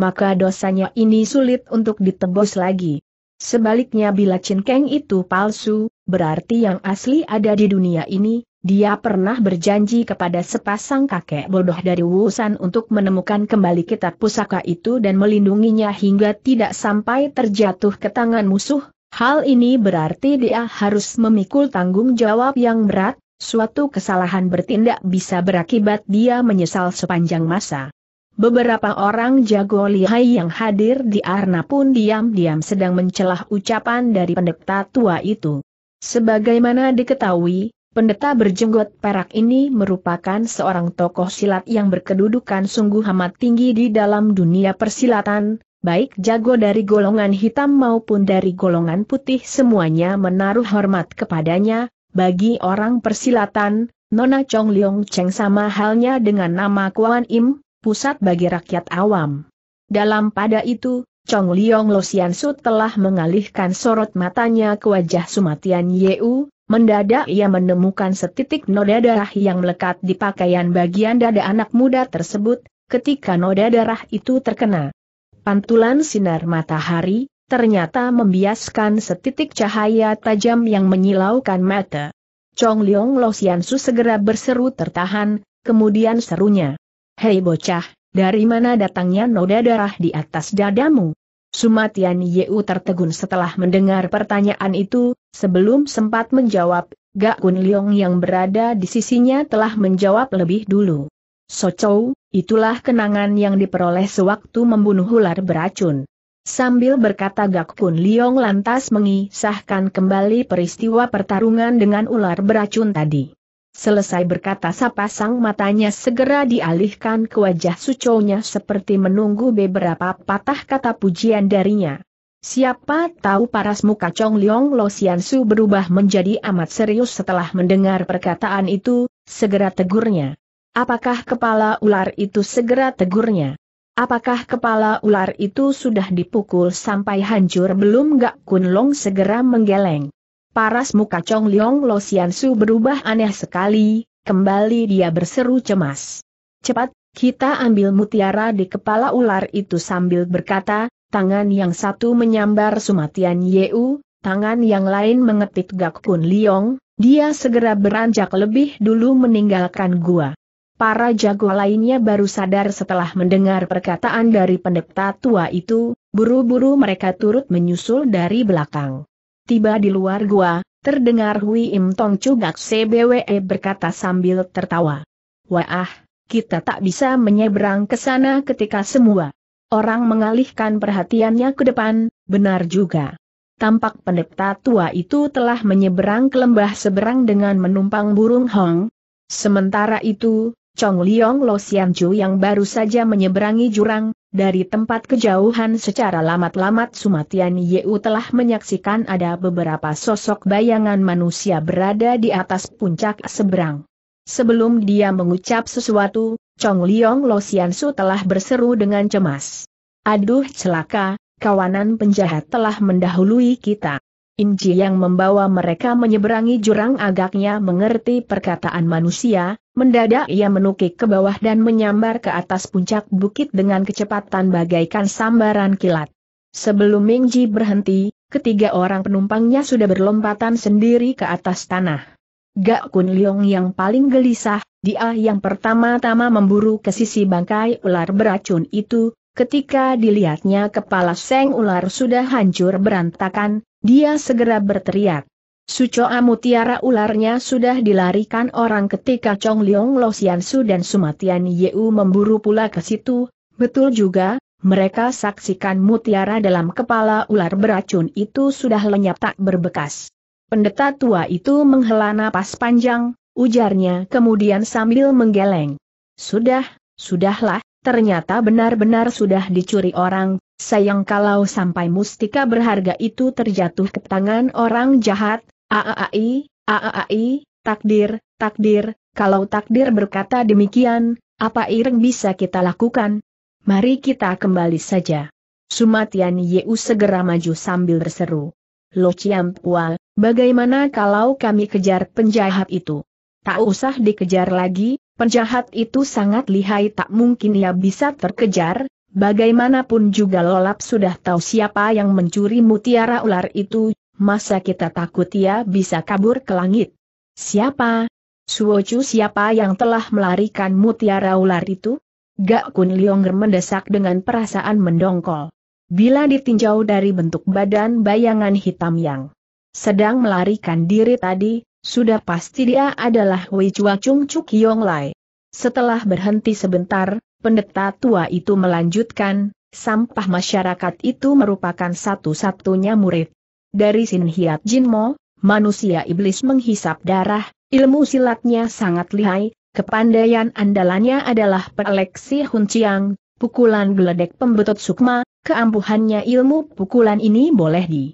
A: maka dosanya ini sulit untuk ditebus lagi. Sebaliknya bila cinkeng itu palsu, berarti yang asli ada di dunia ini, dia pernah berjanji kepada sepasang kakek bodoh dari Wusan untuk menemukan kembali kitab pusaka itu dan melindunginya hingga tidak sampai terjatuh ke tangan musuh. Hal ini berarti dia harus memikul tanggung jawab yang berat, suatu kesalahan bertindak bisa berakibat dia menyesal sepanjang masa. Beberapa orang jago lihai yang hadir di Arna pun diam-diam sedang mencelah ucapan dari pendeta tua itu. Sebagaimana diketahui, pendeta berjenggot perak ini merupakan seorang tokoh silat yang berkedudukan sungguh amat tinggi di dalam dunia persilatan, baik jago dari golongan hitam maupun dari golongan putih semuanya menaruh hormat kepadanya, bagi orang persilatan, Nona Chong Leong Cheng sama halnya dengan nama Kuan Im, pusat bagi rakyat awam. Dalam pada itu, Chong Leong Losian Su telah mengalihkan sorot matanya ke wajah Sumatian Yeu, mendadak ia menemukan setitik noda darah yang melekat di pakaian bagian dada anak muda tersebut, ketika noda darah itu terkena. Pantulan sinar matahari, ternyata membiaskan setitik cahaya tajam yang menyilaukan mata. Chong Leong Lo Su segera berseru tertahan, kemudian serunya. Hei bocah, dari mana datangnya noda darah di atas dadamu? Sumatian Yeu tertegun setelah mendengar pertanyaan itu, sebelum sempat menjawab, gak Kun Leong yang berada di sisinya telah menjawab lebih dulu. Socou, itulah kenangan yang diperoleh sewaktu membunuh ular beracun. Sambil berkata Gak Kun Liong lantas mengisahkan kembali peristiwa pertarungan dengan ular beracun tadi. Selesai berkata sapasang matanya segera dialihkan ke wajah suconya seperti menunggu beberapa patah kata pujian darinya. Siapa tahu paras muka Chong Liong Lo Sian Su berubah menjadi amat serius setelah mendengar perkataan itu, segera tegurnya. Apakah kepala ular itu segera tegurnya? Apakah kepala ular itu sudah dipukul sampai hancur belum gak Kun Long segera menggeleng. Paras muka Chong Liong Lo Sian Su berubah aneh sekali, kembali dia berseru cemas. Cepat, kita ambil mutiara di kepala ular itu sambil berkata, tangan yang satu menyambar Sumatian Yeu, tangan yang lain mengetik Gak Kun Liong, dia segera beranjak lebih dulu meninggalkan gua. Para jago lainnya baru sadar setelah mendengar perkataan dari pendeta tua itu, buru-buru mereka turut menyusul dari belakang. Tiba di luar gua, terdengar Hui Im Tong Cugak CBWE e berkata sambil tertawa. Wah, kita tak bisa menyeberang ke sana ketika semua orang mengalihkan perhatiannya ke depan, benar juga. Tampak pendeta tua itu telah menyeberang ke lembah seberang dengan menumpang burung hong. Sementara itu, Chong Liong Lo Sian Chu yang baru saja menyeberangi jurang, dari tempat kejauhan secara lamat-lamat Sumatian Yeu telah menyaksikan ada beberapa sosok bayangan manusia berada di atas puncak seberang. Sebelum dia mengucap sesuatu, Chong Liong Lo Sian Su telah berseru dengan cemas. Aduh celaka, kawanan penjahat telah mendahului kita. Inji yang membawa mereka menyeberangi jurang agaknya mengerti perkataan manusia, mendadak ia menukik ke bawah dan menyambar ke atas puncak bukit dengan kecepatan bagaikan sambaran kilat. Sebelum Mingji berhenti, ketiga orang penumpangnya sudah berlompatan sendiri ke atas tanah. Gak Kun Leong yang paling gelisah, dia yang pertama-tama memburu ke sisi bangkai ular beracun itu, ketika dilihatnya kepala seng ular sudah hancur berantakan, dia segera berteriak. Suco Amutiara ularnya sudah dilarikan orang ketika Chong Liong Lo Sian dan Sumatian Yeu memburu pula ke situ, betul juga, mereka saksikan mutiara dalam kepala ular beracun itu sudah lenyap tak berbekas. Pendeta tua itu menghela napas panjang, ujarnya kemudian sambil menggeleng. Sudah, sudahlah, ternyata benar-benar sudah dicuri orang, sayang kalau sampai mustika berharga itu terjatuh ke tangan orang jahat, aaai, aaai, takdir, takdir, kalau takdir berkata demikian, apa ireng bisa kita lakukan? Mari kita kembali saja. Sumatian Yeu segera maju sambil berseru. Lo Ciampua, bagaimana kalau kami kejar penjahat itu? Tak usah dikejar lagi, Penjahat itu sangat lihai tak mungkin ia bisa terkejar, bagaimanapun juga lolap sudah tahu siapa yang mencuri mutiara ular itu, masa kita takut ia bisa kabur ke langit. Siapa? Suocu siapa yang telah melarikan mutiara ular itu? Gak Kun Leonger mendesak dengan perasaan mendongkol. Bila ditinjau dari bentuk badan bayangan hitam yang sedang melarikan diri tadi, sudah pasti dia adalah Wei Chua Chung Chuk Yong Lai. Setelah berhenti sebentar, pendeta tua itu melanjutkan, sampah masyarakat itu merupakan satu-satunya murid. Dari Sin Hiat Mo, manusia iblis menghisap darah, ilmu silatnya sangat lihai, kepandaian andalannya adalah peleksi hunciang, pukulan geledek pembetot sukma, keampuhannya ilmu pukulan ini boleh di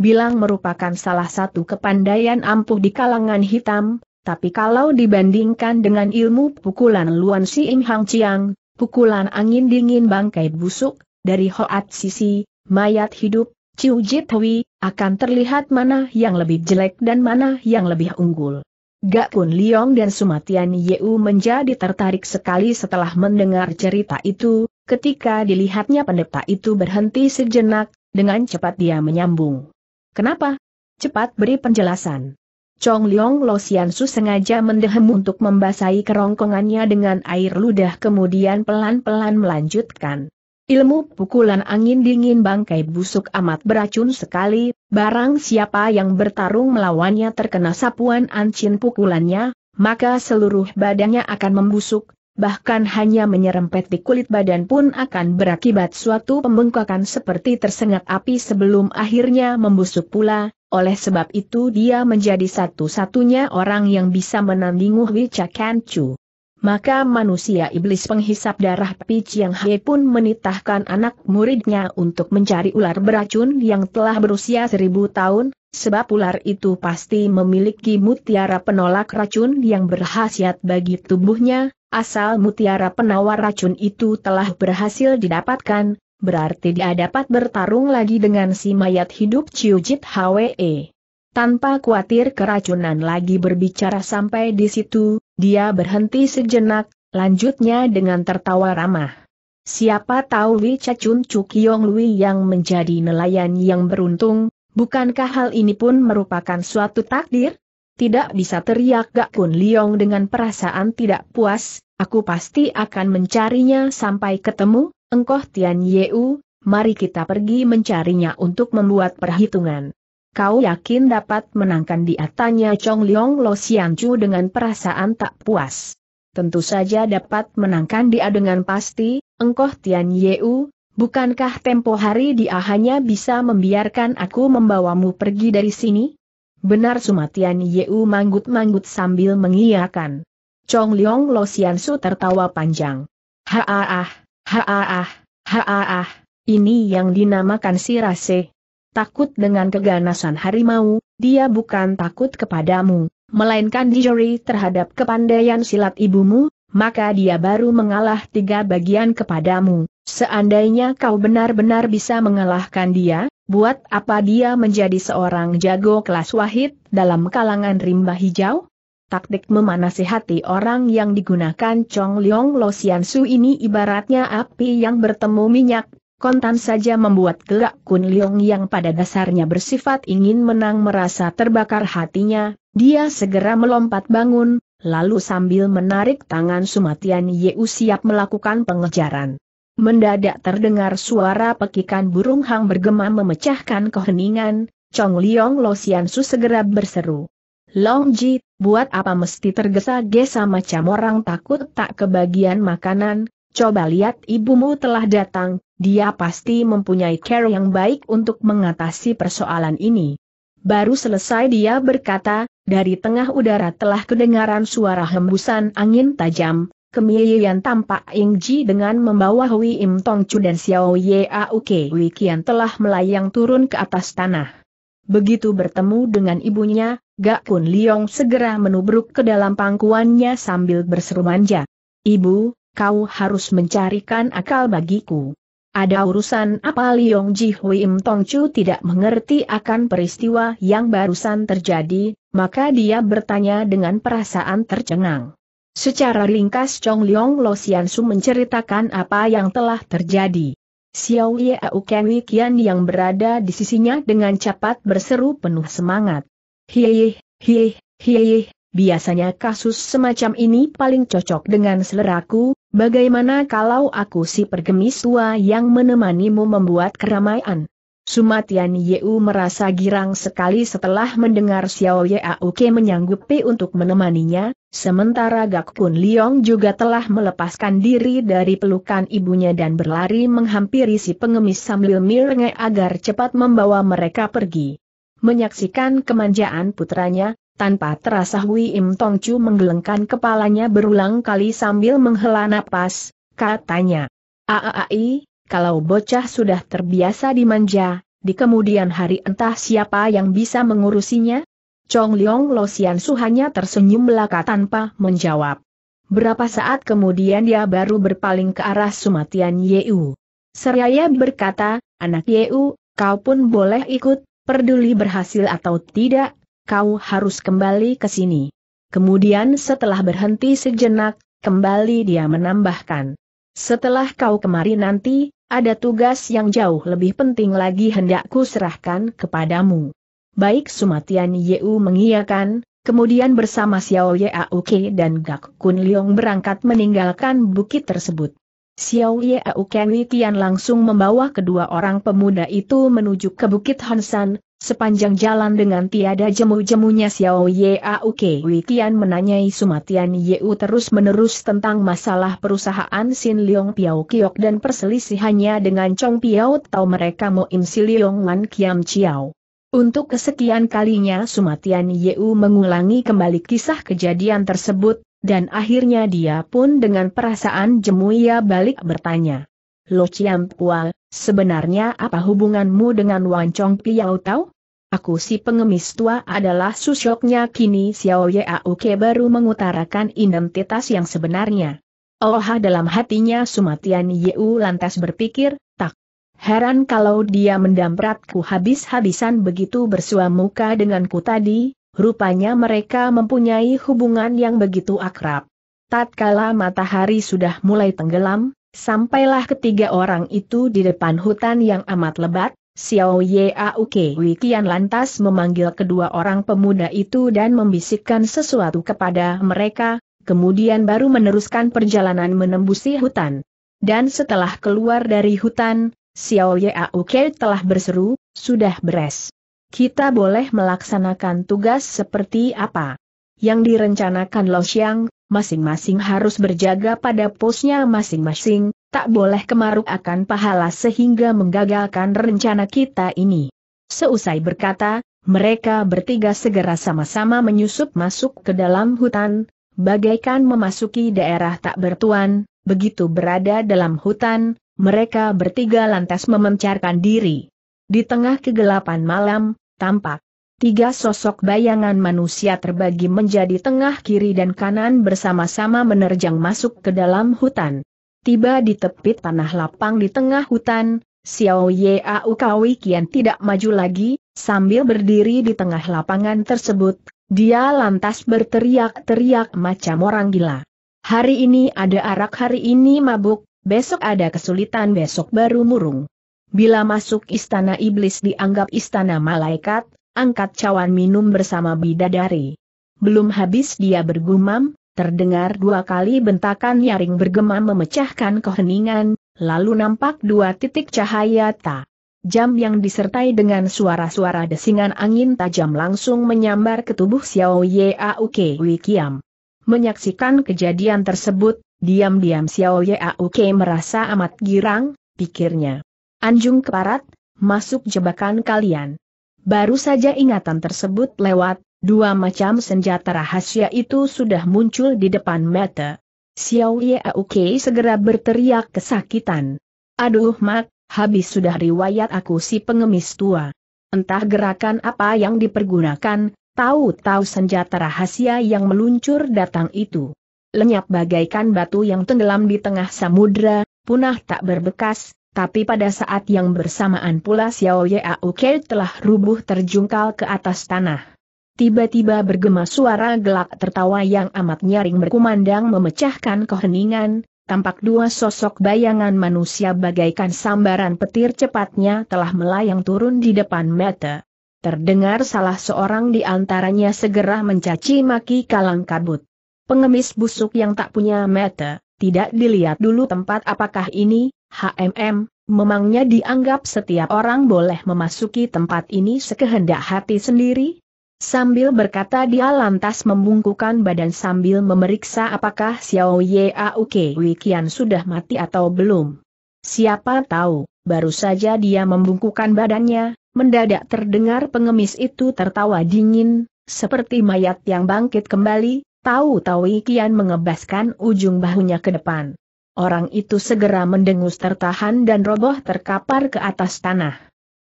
A: bilang merupakan salah satu kepandaian ampuh di kalangan hitam, tapi kalau dibandingkan dengan ilmu pukulan Luan si Im Hang Chiang, pukulan angin dingin bangkai busuk, dari Hoat Sisi, mayat hidup, Ciu Hui, akan terlihat mana yang lebih jelek dan mana yang lebih unggul. Gak Gakun Liong dan Sumatian Yeu menjadi tertarik sekali setelah mendengar cerita itu, ketika dilihatnya pendeta itu berhenti sejenak, dengan cepat dia menyambung. Kenapa? Cepat beri penjelasan. Chong Liong Lo Xiansu sengaja mendehem untuk membasahi kerongkongannya dengan air ludah kemudian pelan-pelan melanjutkan. Ilmu pukulan angin dingin bangkai busuk amat beracun sekali, barang siapa yang bertarung melawannya terkena sapuan ancin pukulannya, maka seluruh badannya akan membusuk, bahkan hanya menyerempet di kulit badan pun akan berakibat suatu pembengkakan seperti tersengat api sebelum akhirnya membusuk pula, oleh sebab itu dia menjadi satu-satunya orang yang bisa menanding Wicakan Chu. Maka manusia iblis penghisap darah Pi yang He pun menitahkan anak muridnya untuk mencari ular beracun yang telah berusia seribu tahun, sebab ular itu pasti memiliki mutiara penolak racun yang berhasiat bagi tubuhnya, asal mutiara penawar racun itu telah berhasil didapatkan, berarti dia dapat bertarung lagi dengan si mayat hidup Ciujit Hwe. Tanpa khawatir keracunan lagi berbicara sampai di situ, dia berhenti sejenak, lanjutnya dengan tertawa ramah. Siapa tahu Li Cacun Cukiong Lui yang menjadi nelayan yang beruntung, Bukankah hal ini pun merupakan suatu takdir? Tidak bisa teriak Gak Kun Liong dengan perasaan tidak puas, aku pasti akan mencarinya sampai ketemu, Engkau Tian Yeu, mari kita pergi mencarinya untuk membuat perhitungan. Kau yakin dapat menangkan di tanya Chong Liong Lo Chu dengan perasaan tak puas. Tentu saja dapat menangkan dia dengan pasti, Engkau Tian Yeu, Bukankah tempo hari dia hanya bisa membiarkan aku membawamu pergi dari sini? Benar Sumatian Yeu manggut-manggut sambil mengiyakan. Chong Liong Lo Sian Su tertawa panjang. Haaah, haaah, haaah, ini yang dinamakan si Rase. Takut dengan keganasan harimau, dia bukan takut kepadamu, melainkan dijeri terhadap kepandaian silat ibumu, maka dia baru mengalah tiga bagian kepadamu. Seandainya kau benar-benar bisa mengalahkan dia, buat apa dia menjadi seorang jago kelas wahid dalam kalangan rimba hijau? Taktik memanasi hati orang yang digunakan Chong Leong Lo Sian Su ini ibaratnya api yang bertemu minyak kontan saja membuat gerak Kun Leong yang pada dasarnya bersifat ingin menang merasa terbakar hatinya, dia segera melompat bangun, lalu sambil menarik tangan Sumatian Yeu siap melakukan pengejaran. Mendadak terdengar suara pekikan burung hang bergema memecahkan keheningan, Chong Liong Lo Sian Su segera berseru. Long Ji, buat apa mesti tergesa-gesa macam orang takut tak kebagian makanan, coba lihat ibumu telah datang, dia pasti mempunyai care yang baik untuk mengatasi persoalan ini. Baru selesai dia berkata, dari tengah udara telah kedengaran suara hembusan angin tajam, Kemiyian tampak Ing Ji dengan membawa Hui Im Tong Chu dan Xiao Ye Auke Hui Kian telah melayang turun ke atas tanah. Begitu bertemu dengan ibunya, Gak Kun Liong segera menubruk ke dalam pangkuannya sambil berseru manja. Ibu, kau harus mencarikan akal bagiku. Ada urusan apa Liong Ji Hui Im Tong Chu tidak mengerti akan peristiwa yang barusan terjadi, maka dia bertanya dengan perasaan tercengang. Secara ringkas Chong Liong Lo Sian Su menceritakan apa yang telah terjadi. Xiao Yau Ken Wikian yang berada di sisinya dengan cepat berseru penuh semangat. Hiih, hiih, hiih, biasanya kasus semacam ini paling cocok dengan seleraku, bagaimana kalau aku si pergemis tua yang menemanimu membuat keramaian? Sumatian Yeu merasa girang sekali setelah mendengar Xiao Yauke menyanggupi untuk menemaninya, Sementara Gak Kun Liong juga telah melepaskan diri dari pelukan ibunya dan berlari menghampiri si pengemis sambil mirenge agar cepat membawa mereka pergi. Menyaksikan kemanjaan putranya, tanpa terasa Hui Im Tong Chu menggelengkan kepalanya berulang kali sambil menghela napas, katanya. Aai, kalau bocah sudah terbiasa dimanja, di kemudian hari entah siapa yang bisa mengurusinya? Chong Leong Lo Sian Su hanya tersenyum belaka tanpa menjawab. Berapa saat kemudian dia baru berpaling ke arah Sumatian Yeu. Seraya berkata, anak Yeu, kau pun boleh ikut, peduli berhasil atau tidak, kau harus kembali ke sini. Kemudian setelah berhenti sejenak, kembali dia menambahkan. Setelah kau kemari nanti, ada tugas yang jauh lebih penting lagi hendakku serahkan kepadamu. Baik Sumatian Yeu mengiyakan, kemudian bersama Xiao Yeauke dan Gak Kun Liong berangkat meninggalkan bukit tersebut. Xiao Yeauke Witian langsung membawa kedua orang pemuda itu menuju ke bukit Hansan, Sepanjang jalan dengan tiada jemu-jemunya Xiao Yeauke Witian menanyai Sumatian Yeu terus-menerus tentang masalah perusahaan Sin Leong Piao Kiok dan perselisihannya dengan Chong Piao atau mereka Moim Si Man Kiam Chiao. Untuk kesekian kalinya Sumatian Yeu mengulangi kembali kisah kejadian tersebut, dan akhirnya dia pun dengan perasaan jemu ia balik bertanya. Lo Chiam Pua, sebenarnya apa hubunganmu dengan Wan Chong Piao Tau? Aku si pengemis tua adalah susyoknya kini Xiao Yeauke baru mengutarakan identitas yang sebenarnya. Oha dalam hatinya Sumatian Yeu lantas berpikir, tak Heran kalau dia mendampratku habis-habisan begitu bersua muka denganku tadi, rupanya mereka mempunyai hubungan yang begitu akrab. Tatkala matahari sudah mulai tenggelam, sampailah ketiga orang itu di depan hutan yang amat lebat, Xiao Yaoke Wikian lantas memanggil kedua orang pemuda itu dan membisikkan sesuatu kepada mereka, kemudian baru meneruskan perjalanan menembusi hutan. Dan setelah keluar dari hutan, Xiao Yauke telah berseru, sudah beres. Kita boleh melaksanakan tugas seperti apa? Yang direncanakan Lo Xiang, masing-masing harus berjaga pada posnya masing-masing, tak boleh kemaruk akan pahala sehingga menggagalkan rencana kita ini. Seusai berkata, mereka bertiga segera sama-sama menyusup masuk ke dalam hutan, bagaikan memasuki daerah tak bertuan, begitu berada dalam hutan, mereka bertiga lantas memencarkan diri. Di tengah kegelapan malam, tampak tiga sosok bayangan manusia terbagi menjadi tengah kiri dan kanan bersama-sama menerjang masuk ke dalam hutan. Tiba di tepi tanah lapang di tengah hutan, Xiao Yau Kawi kian tidak maju lagi, sambil berdiri di tengah lapangan tersebut, dia lantas berteriak-teriak macam orang gila. Hari ini ada arak hari ini mabuk, Besok ada kesulitan besok baru murung. Bila masuk istana iblis dianggap istana malaikat, angkat cawan minum bersama bidadari. Belum habis dia bergumam, terdengar dua kali bentakan nyaring bergema memecahkan keheningan, lalu nampak dua titik cahaya tak. Jam yang disertai dengan suara-suara desingan angin tajam langsung menyambar ke tubuh Xiao Ye Auke Wikiam. Menyaksikan kejadian tersebut, Diam-diam Xiao Yauke merasa amat girang, pikirnya. Anjung keparat, masuk jebakan kalian. Baru saja ingatan tersebut lewat, dua macam senjata rahasia itu sudah muncul di depan mata. Xiao Yauke segera berteriak kesakitan. Aduh mak, habis sudah riwayat aku si pengemis tua. Entah gerakan apa yang dipergunakan, tahu-tahu senjata rahasia yang meluncur datang itu lenyap bagaikan batu yang tenggelam di tengah samudra, punah tak berbekas, tapi pada saat yang bersamaan pula Xiao Yauke telah rubuh terjungkal ke atas tanah. Tiba-tiba bergema suara gelak tertawa yang amat nyaring berkumandang memecahkan keheningan, tampak dua sosok bayangan manusia bagaikan sambaran petir cepatnya telah melayang turun di depan mata. Terdengar salah seorang di antaranya segera mencaci maki kalang kabut. Pengemis busuk yang tak punya mata, tidak dilihat dulu tempat apakah ini, HMM, memangnya dianggap setiap orang boleh memasuki tempat ini sekehendak hati sendiri? Sambil berkata dia lantas membungkukan badan sambil memeriksa apakah Xiao Yaoke Wikian sudah mati atau belum. Siapa tahu, baru saja dia membungkukan badannya, mendadak terdengar pengemis itu tertawa dingin, seperti mayat yang bangkit kembali, Tahu-tahu Kian mengebaskan ujung bahunya ke depan. Orang itu segera mendengus tertahan dan roboh terkapar ke atas tanah.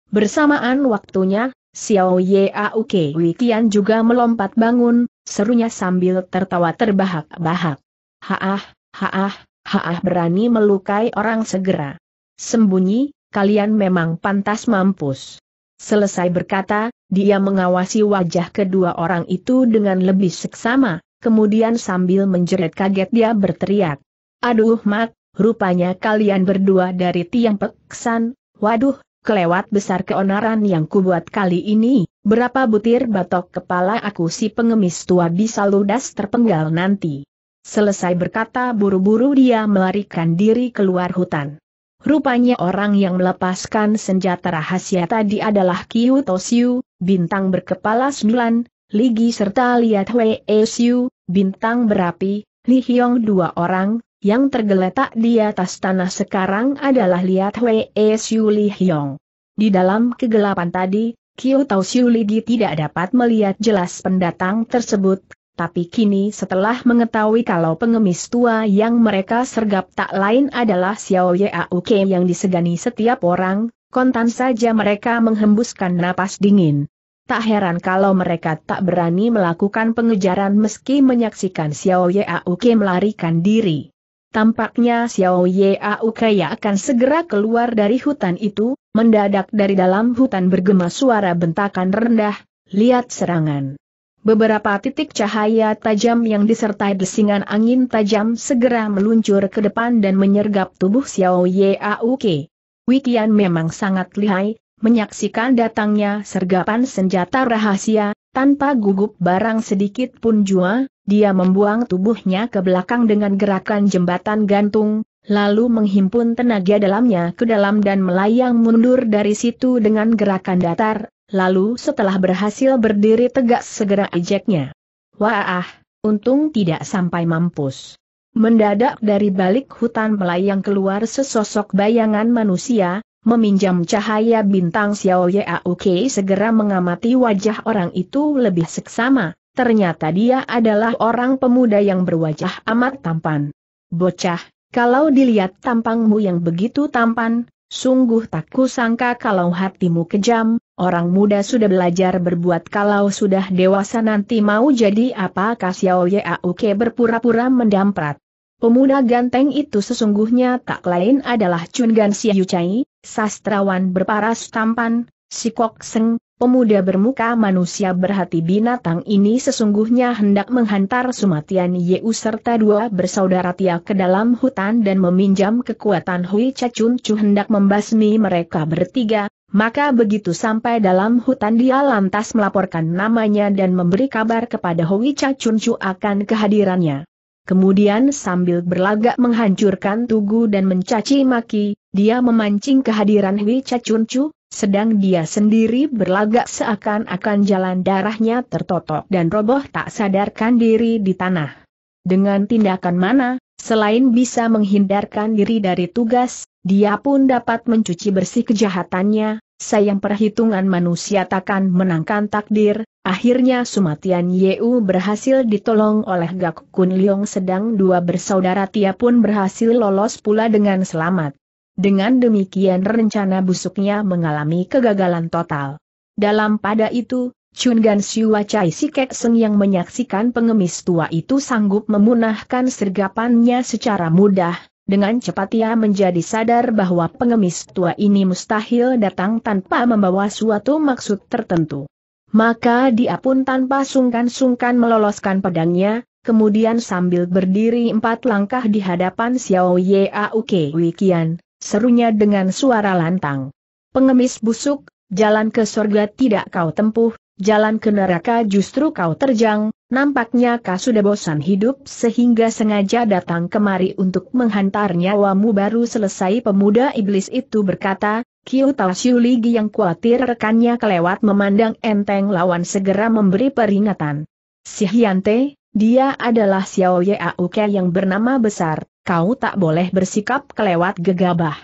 A: Bersamaan waktunya, Xiao Ye Auke Wikian juga melompat bangun, serunya sambil tertawa terbahak-bahak. Haah, haah, haah berani melukai orang segera. Sembunyi, kalian memang pantas mampus. Selesai berkata, dia mengawasi wajah kedua orang itu dengan lebih seksama, kemudian sambil menjerit kaget dia berteriak. Aduh mat, rupanya kalian berdua dari tiang peksan, waduh, kelewat besar keonaran yang kubuat kali ini, berapa butir batok kepala aku si pengemis tua bisa ludas terpenggal nanti. Selesai berkata buru-buru dia melarikan diri keluar hutan. Rupanya orang yang melepaskan senjata rahasia tadi adalah Kiyu Tosiu, bintang berkepala sembilan, Ligi serta Liat Wei Siu, bintang berapi, Li Hiong dua orang, yang tergeletak di atas tanah sekarang adalah Liat Wei Siu Li Hiong. Di dalam kegelapan tadi, Kyo Tau Ligi tidak dapat melihat jelas pendatang tersebut, tapi kini setelah mengetahui kalau pengemis tua yang mereka sergap tak lain adalah Xiao Yauke yang disegani setiap orang, kontan saja mereka menghembuskan napas dingin. Tak heran kalau mereka tak berani melakukan pengejaran meski menyaksikan Xiao Yeauke melarikan diri. Tampaknya Xiao Yeauke akan segera keluar dari hutan itu, mendadak dari dalam hutan bergema suara bentakan rendah, lihat serangan. Beberapa titik cahaya tajam yang disertai desingan angin tajam segera meluncur ke depan dan menyergap tubuh Xiao Yeauke. Wikian memang sangat lihai, menyaksikan datangnya sergapan senjata rahasia, tanpa gugup barang sedikit pun jua, dia membuang tubuhnya ke belakang dengan gerakan jembatan gantung, lalu menghimpun tenaga dalamnya ke dalam dan melayang mundur dari situ dengan gerakan datar, lalu setelah berhasil berdiri tegak segera ejeknya. Wah, untung tidak sampai mampus. Mendadak dari balik hutan melayang keluar sesosok bayangan manusia, Meminjam cahaya bintang Xiao Yaoke segera mengamati wajah orang itu lebih seksama, ternyata dia adalah orang pemuda yang berwajah amat tampan. Bocah, kalau dilihat tampangmu yang begitu tampan, sungguh tak kusangka kalau hatimu kejam, orang muda sudah belajar berbuat kalau sudah dewasa nanti mau jadi apa Xiao Yaoke berpura-pura mendamprat. Pemuda ganteng itu sesungguhnya tak lain adalah Chun Gan Siu Chai, sastrawan berparas tampan, si Kok Seng, pemuda bermuka manusia berhati binatang ini sesungguhnya hendak menghantar Sumatian Yeu serta dua bersaudara Tia ke dalam hutan dan meminjam kekuatan Hui Chachun Chu hendak membasmi mereka bertiga, maka begitu sampai dalam hutan dia lantas melaporkan namanya dan memberi kabar kepada Hui Cha Chun Chu akan kehadirannya. Kemudian sambil berlagak menghancurkan tugu dan mencaci maki, dia memancing kehadiran Hui Cacuncu. sedang dia sendiri berlagak seakan-akan jalan darahnya tertotok dan roboh tak sadarkan diri di tanah. Dengan tindakan mana, selain bisa menghindarkan diri dari tugas, dia pun dapat mencuci bersih kejahatannya, sayang perhitungan manusia takkan menangkan takdir, akhirnya Sumatian Yeu berhasil ditolong oleh Gak Kun Leong sedang dua bersaudara Tia pun berhasil lolos pula dengan selamat. Dengan demikian rencana busuknya mengalami kegagalan total. Dalam pada itu, Chun Gan Siwa Chai si Kek Seng yang menyaksikan pengemis tua itu sanggup memunahkan sergapannya secara mudah, dengan cepat ia menjadi sadar bahwa pengemis tua ini mustahil datang tanpa membawa suatu maksud tertentu. Maka dia pun tanpa sungkan-sungkan meloloskan pedangnya, kemudian sambil berdiri empat langkah di hadapan Xiao Ke Wikian, serunya dengan suara lantang. Pengemis busuk, jalan ke surga tidak kau tempuh, jalan ke neraka justru kau terjang, nampaknya kau sudah bosan hidup sehingga sengaja datang kemari untuk menghantar nyawamu baru selesai pemuda iblis itu berkata, Kiu Tao Ligi yang khawatir rekannya kelewat memandang enteng lawan segera memberi peringatan. Si Hyante, dia adalah Xiao Ye Auke yang bernama besar, kau tak boleh bersikap kelewat gegabah.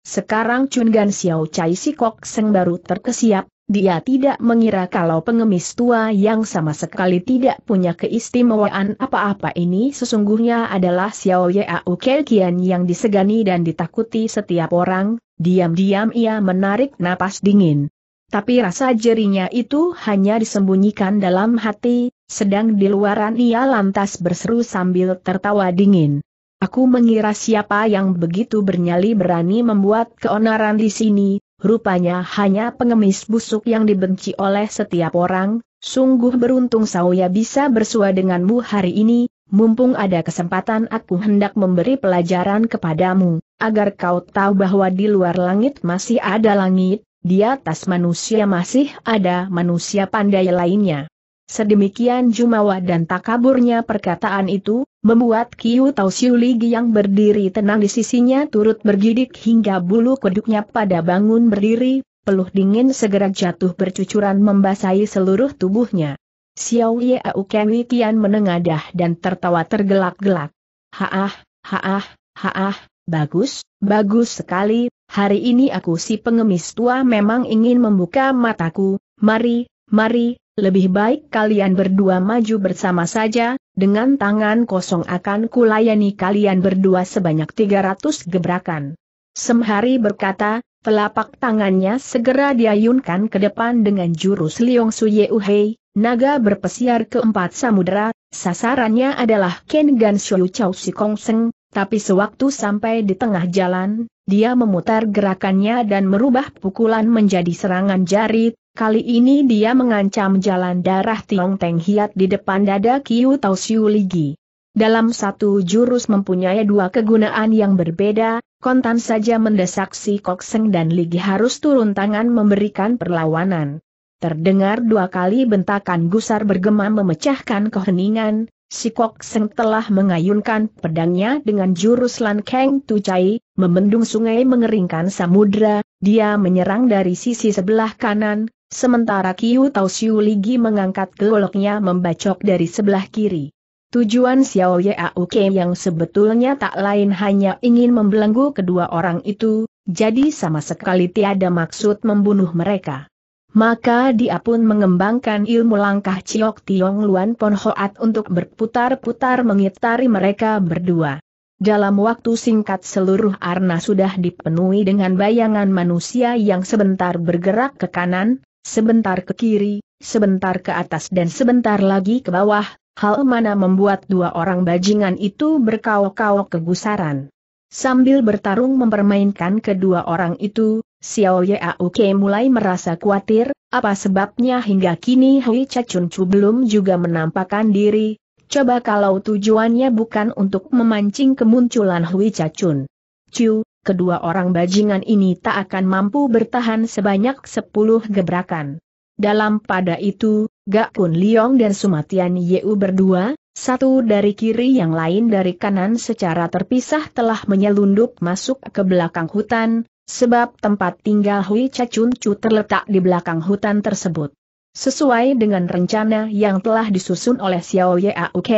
A: Sekarang Chun Gan Xiao Chai Sikok Seng baru terkesiap, dia tidak mengira kalau pengemis tua yang sama sekali tidak punya keistimewaan apa-apa ini sesungguhnya adalah Xiao Yeau Kelkian yang disegani dan ditakuti setiap orang, diam-diam ia menarik napas dingin. Tapi rasa jerinya itu hanya disembunyikan dalam hati, sedang di luaran ia lantas berseru sambil tertawa dingin. Aku mengira siapa yang begitu bernyali berani membuat keonaran di sini, rupanya hanya pengemis busuk yang dibenci oleh setiap orang, sungguh beruntung Sauya bisa bersua denganmu hari ini, mumpung ada kesempatan aku hendak memberi pelajaran kepadamu, agar kau tahu bahwa di luar langit masih ada langit, di atas manusia masih ada manusia pandai lainnya. Sedemikian jumawa dan takaburnya perkataan itu, membuat Kiu Tau Siu Ligi yang berdiri tenang di sisinya turut bergidik hingga bulu kuduknya pada bangun berdiri, peluh dingin segera jatuh bercucuran membasahi seluruh tubuhnya. Xiao Ye Au Kenwi Tian menengadah dan tertawa tergelak-gelak. Haah, haah, haah, bagus, bagus sekali, hari ini aku si pengemis tua memang ingin membuka mataku, mari, mari, lebih baik kalian berdua maju bersama saja, dengan tangan kosong akan kulayani kalian berdua sebanyak 300 gebrakan. Semhari berkata, telapak tangannya segera diayunkan ke depan dengan jurus Liong Ye Uhei, naga berpesiar ke keempat samudera, sasarannya adalah Ken Gan Shou Chau Si Kong Seng, tapi sewaktu sampai di tengah jalan, dia memutar gerakannya dan merubah pukulan menjadi serangan jari Kali ini dia mengancam jalan darah Tiong Teng Hiat di depan dada Kiu Tau Siu Ligi. Dalam satu jurus mempunyai dua kegunaan yang berbeda, kontan saja mendesak si Kok Seng dan Ligi harus turun tangan memberikan perlawanan. Terdengar dua kali bentakan gusar bergema memecahkan keheningan, si Kok Seng telah mengayunkan pedangnya dengan jurus Lan Keng Tu Chai, membendung sungai mengeringkan samudra, dia menyerang dari sisi sebelah kanan, Sementara Qiu Tau Siu Ligi mengangkat goloknya membacok dari sebelah kiri. Tujuan Xiao Yauke yang sebetulnya tak lain hanya ingin membelenggu kedua orang itu, jadi sama sekali tiada maksud membunuh mereka. Maka dia pun mengembangkan ilmu langkah Ciok Tiong Luan Pon Hoat untuk berputar-putar mengitari mereka berdua. Dalam waktu singkat seluruh arna sudah dipenuhi dengan bayangan manusia yang sebentar bergerak ke kanan, Sebentar ke kiri, sebentar ke atas dan sebentar lagi ke bawah, hal mana membuat dua orang bajingan itu berkaok-kaok kegusaran. Sambil bertarung mempermainkan kedua orang itu, Xiao Yauke mulai merasa khawatir, apa sebabnya hingga kini Hui Chu belum juga menampakkan diri, coba kalau tujuannya bukan untuk memancing kemunculan Hui Cacun Chu kedua orang bajingan ini tak akan mampu bertahan sebanyak sepuluh gebrakan. Dalam pada itu, Gak Kun Liong dan Sumatian Yeu berdua, satu dari kiri yang lain dari kanan secara terpisah telah menyelundup masuk ke belakang hutan, sebab tempat tinggal Hui Chu terletak di belakang hutan tersebut. Sesuai dengan rencana yang telah disusun oleh Xiao Yauk,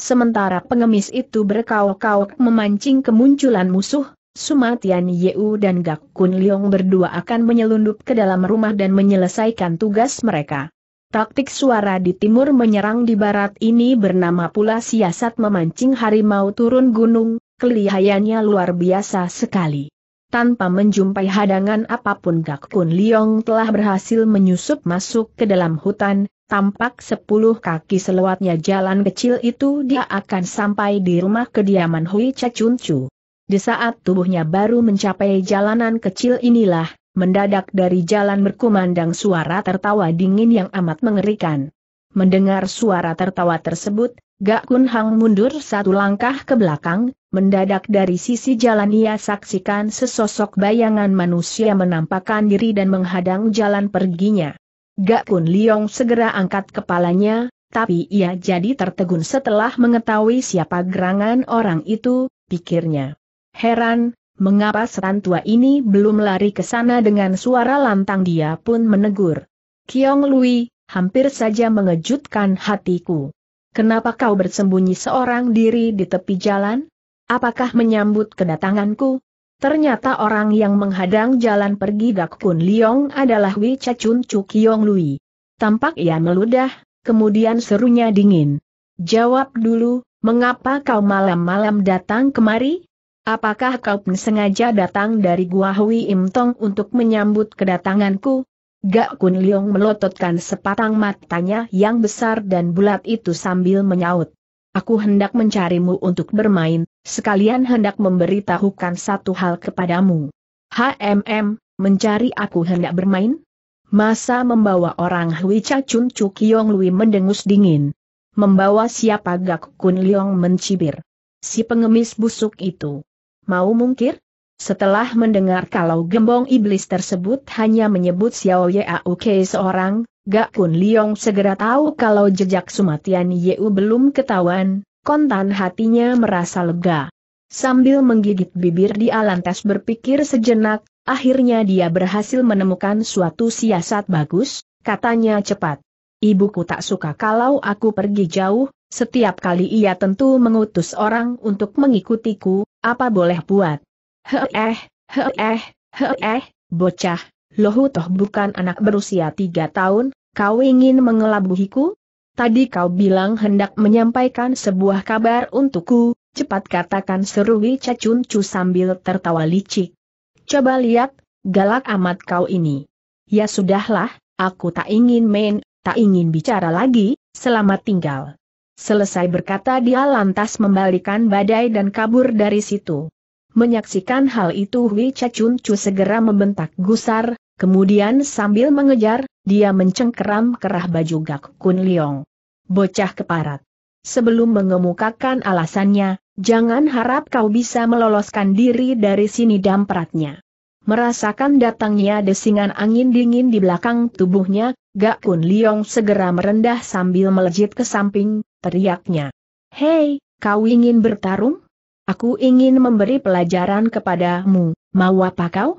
A: sementara pengemis itu berkau-kau memancing kemunculan musuh, Sumatian Yeu dan Gak Kun Leong berdua akan menyelundup ke dalam rumah dan menyelesaikan tugas mereka. Taktik suara di timur menyerang di barat ini bernama pula siasat memancing harimau turun gunung, kelihayannya luar biasa sekali. Tanpa menjumpai hadangan apapun Gak Kun Leong telah berhasil menyusup masuk ke dalam hutan, tampak sepuluh kaki selewatnya jalan kecil itu dia akan sampai di rumah kediaman Hui Chu. Di saat tubuhnya baru mencapai jalanan kecil inilah, mendadak dari jalan berkumandang suara tertawa dingin yang amat mengerikan. Mendengar suara tertawa tersebut, Gak Kun Hang mundur satu langkah ke belakang, mendadak dari sisi jalan ia saksikan sesosok bayangan manusia menampakkan diri dan menghadang jalan perginya. Gak Kun Liong segera angkat kepalanya, tapi ia jadi tertegun setelah mengetahui siapa gerangan orang itu, pikirnya. Heran, mengapa setan tua ini belum lari ke sana dengan suara lantang dia pun menegur. Kiong Lui, hampir saja mengejutkan hatiku. Kenapa kau bersembunyi seorang diri di tepi jalan? Apakah menyambut kedatanganku? Ternyata orang yang menghadang jalan pergi Kun Liong adalah Wei Chachun Chu Kiong Lui. Tampak ia meludah, kemudian serunya dingin. Jawab dulu, mengapa kau malam-malam datang kemari? Apakah kau pun sengaja datang dari Gua Hui Im Tong untuk menyambut kedatanganku? Gak Kun Liong melototkan sepatang matanya yang besar dan bulat itu sambil menyaut. Aku hendak mencarimu untuk bermain, sekalian hendak memberitahukan satu hal kepadamu. HMM, mencari aku hendak bermain? Masa membawa orang Hui Cha Chun Chu Kiong Lui mendengus dingin. Membawa siapa Gak Kun Liong mencibir. Si pengemis busuk itu. Mau mungkir? Setelah mendengar kalau gembong iblis tersebut hanya menyebut Xiao Kei seorang, Gak Kun Liong segera tahu kalau jejak sumatian Yeu belum ketahuan, kontan hatinya merasa lega. Sambil menggigit bibir dia lantas berpikir sejenak, akhirnya dia berhasil menemukan suatu siasat bagus, katanya cepat. Ibuku tak suka kalau aku pergi jauh, setiap kali ia tentu mengutus orang untuk mengikutiku, apa boleh buat? Heeh, heeh, heeh, bocah, lohu toh bukan anak berusia tiga tahun, kau ingin mengelabuhiku? Tadi kau bilang hendak menyampaikan sebuah kabar untukku, cepat katakan seru Cacun Cu sambil tertawa licik. Coba lihat, galak amat kau ini. Ya sudahlah, aku tak ingin main, tak ingin bicara lagi, selamat tinggal. Selesai berkata dia lantas membalikan badai dan kabur dari situ. Menyaksikan hal itu Hui Chachun Chu segera membentak gusar, kemudian sambil mengejar, dia mencengkeram kerah baju Gak Kun Liong. Bocah keparat. Sebelum mengemukakan alasannya, jangan harap kau bisa meloloskan diri dari sini dampratnya. Merasakan datangnya desingan angin dingin di belakang tubuhnya, Gak Kun Liong segera merendah sambil melejit ke samping, teriaknya. Hei, kau ingin bertarung? Aku ingin memberi pelajaran kepadamu, mau apa kau?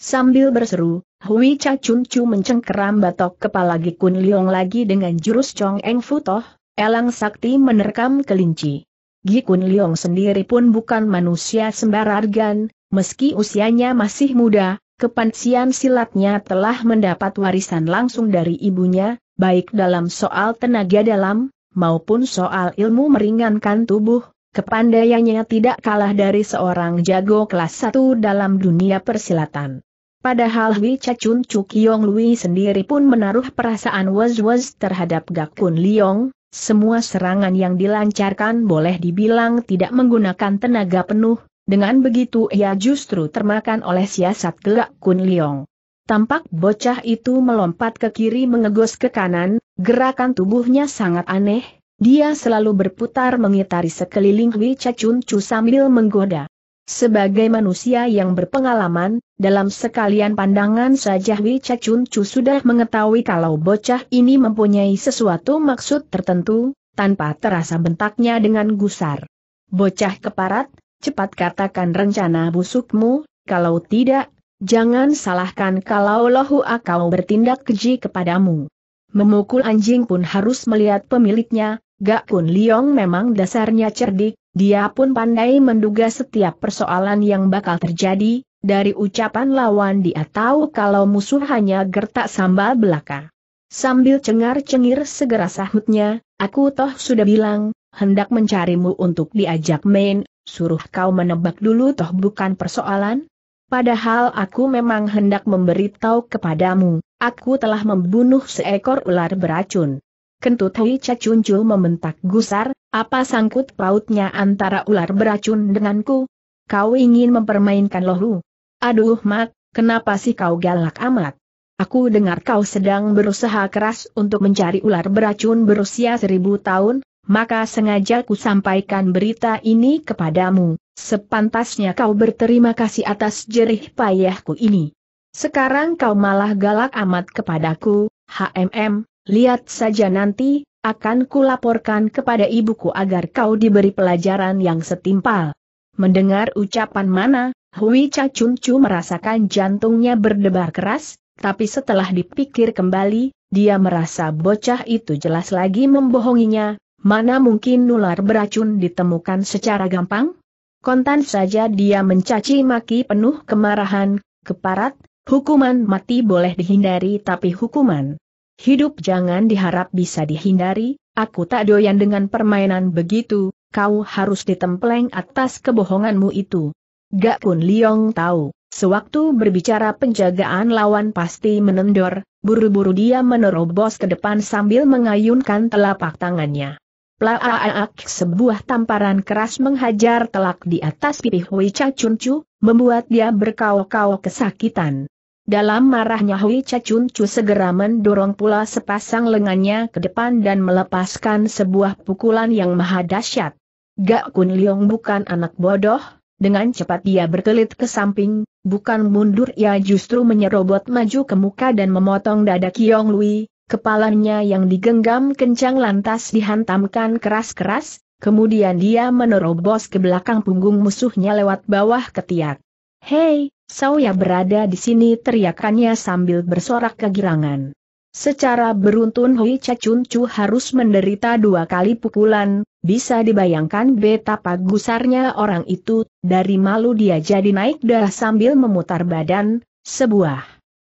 A: Sambil berseru, Hui Cha Chun Chu mencengkeram batok kepala Gikun Liong lagi dengan jurus Chong Eng Futoh, elang sakti menerkam kelinci. Gikun Liong sendiri pun bukan manusia sembarangan, meski usianya masih muda, kepansian silatnya telah mendapat warisan langsung dari ibunya, baik dalam soal tenaga dalam, maupun soal ilmu meringankan tubuh, kepandaiannya tidak kalah dari seorang jago kelas satu dalam dunia persilatan. Padahal Hui Cacun Cukyong Lui sendiri pun menaruh perasaan was-was terhadap Gakun Liong, semua serangan yang dilancarkan boleh dibilang tidak menggunakan tenaga penuh, dengan begitu ia justru termakan oleh siasat Gakun Liong. Tampak bocah itu melompat ke kiri mengegos ke kanan, gerakan tubuhnya sangat aneh, dia selalu berputar mengitari sekeliling Hui Cacun Chu sambil menggoda. Sebagai manusia yang berpengalaman, dalam sekalian pandangan saja Hui Cacun Chu sudah mengetahui kalau bocah ini mempunyai sesuatu maksud tertentu, tanpa terasa bentaknya dengan gusar. Bocah keparat, cepat katakan rencana busukmu, kalau tidak, Jangan salahkan kalau lohu akau bertindak keji kepadamu. Memukul anjing pun harus melihat pemiliknya, Gak Kun Liong memang dasarnya cerdik, dia pun pandai menduga setiap persoalan yang bakal terjadi, dari ucapan lawan dia tahu kalau musuh hanya gertak sambal belaka. Sambil cengar-cengir segera sahutnya, aku toh sudah bilang, hendak mencarimu untuk diajak main, suruh kau menebak dulu toh bukan persoalan, Padahal aku memang hendak memberitahu kepadamu, aku telah membunuh seekor ular beracun. Kentut Hui Cacuncul membentak gusar, apa sangkut pautnya antara ular beracun denganku? Kau ingin mempermainkan lohu? Aduh Mat, kenapa sih kau galak amat? Aku dengar kau sedang berusaha keras untuk mencari ular beracun berusia seribu tahun, maka sengaja ku sampaikan berita ini kepadamu, Sepantasnya kau berterima kasih atas jerih payahku ini. Sekarang kau malah galak amat kepadaku, HMM, lihat saja nanti, akan kulaporkan kepada ibuku agar kau diberi pelajaran yang setimpal. Mendengar ucapan mana, Hui Cha Chun Chu merasakan jantungnya berdebar keras, tapi setelah dipikir kembali, dia merasa bocah itu jelas lagi membohonginya, mana mungkin nular beracun ditemukan secara gampang? Kontan saja dia mencaci maki penuh kemarahan, keparat, hukuman mati boleh dihindari tapi hukuman hidup jangan diharap bisa dihindari, aku tak doyan dengan permainan begitu, kau harus ditempeleng atas kebohonganmu itu. Gak pun Liong tahu, sewaktu berbicara penjagaan lawan pasti menendor, buru-buru dia menerobos ke depan sambil mengayunkan telapak tangannya. Plaaak sebuah tamparan keras menghajar telak di atas pipi Hui Cacuncu, membuat dia berkau-kau kesakitan. Dalam marahnya Hui Cacuncu segera mendorong pula sepasang lengannya ke depan dan melepaskan sebuah pukulan yang maha dahsyat. Gak Kun Leong bukan anak bodoh, dengan cepat dia berkelit ke samping, bukan mundur ia justru menyerobot maju ke muka dan memotong dada Kiong Lui, Kepalanya yang digenggam kencang lantas dihantamkan keras-keras, kemudian dia menerobos ke belakang punggung musuhnya lewat bawah ketiak. Hei, Sauya berada di sini teriakannya sambil bersorak kegirangan. Secara beruntun Hui Chachun Chu harus menderita dua kali pukulan, bisa dibayangkan betapa gusarnya orang itu, dari malu dia jadi naik darah sambil memutar badan, sebuah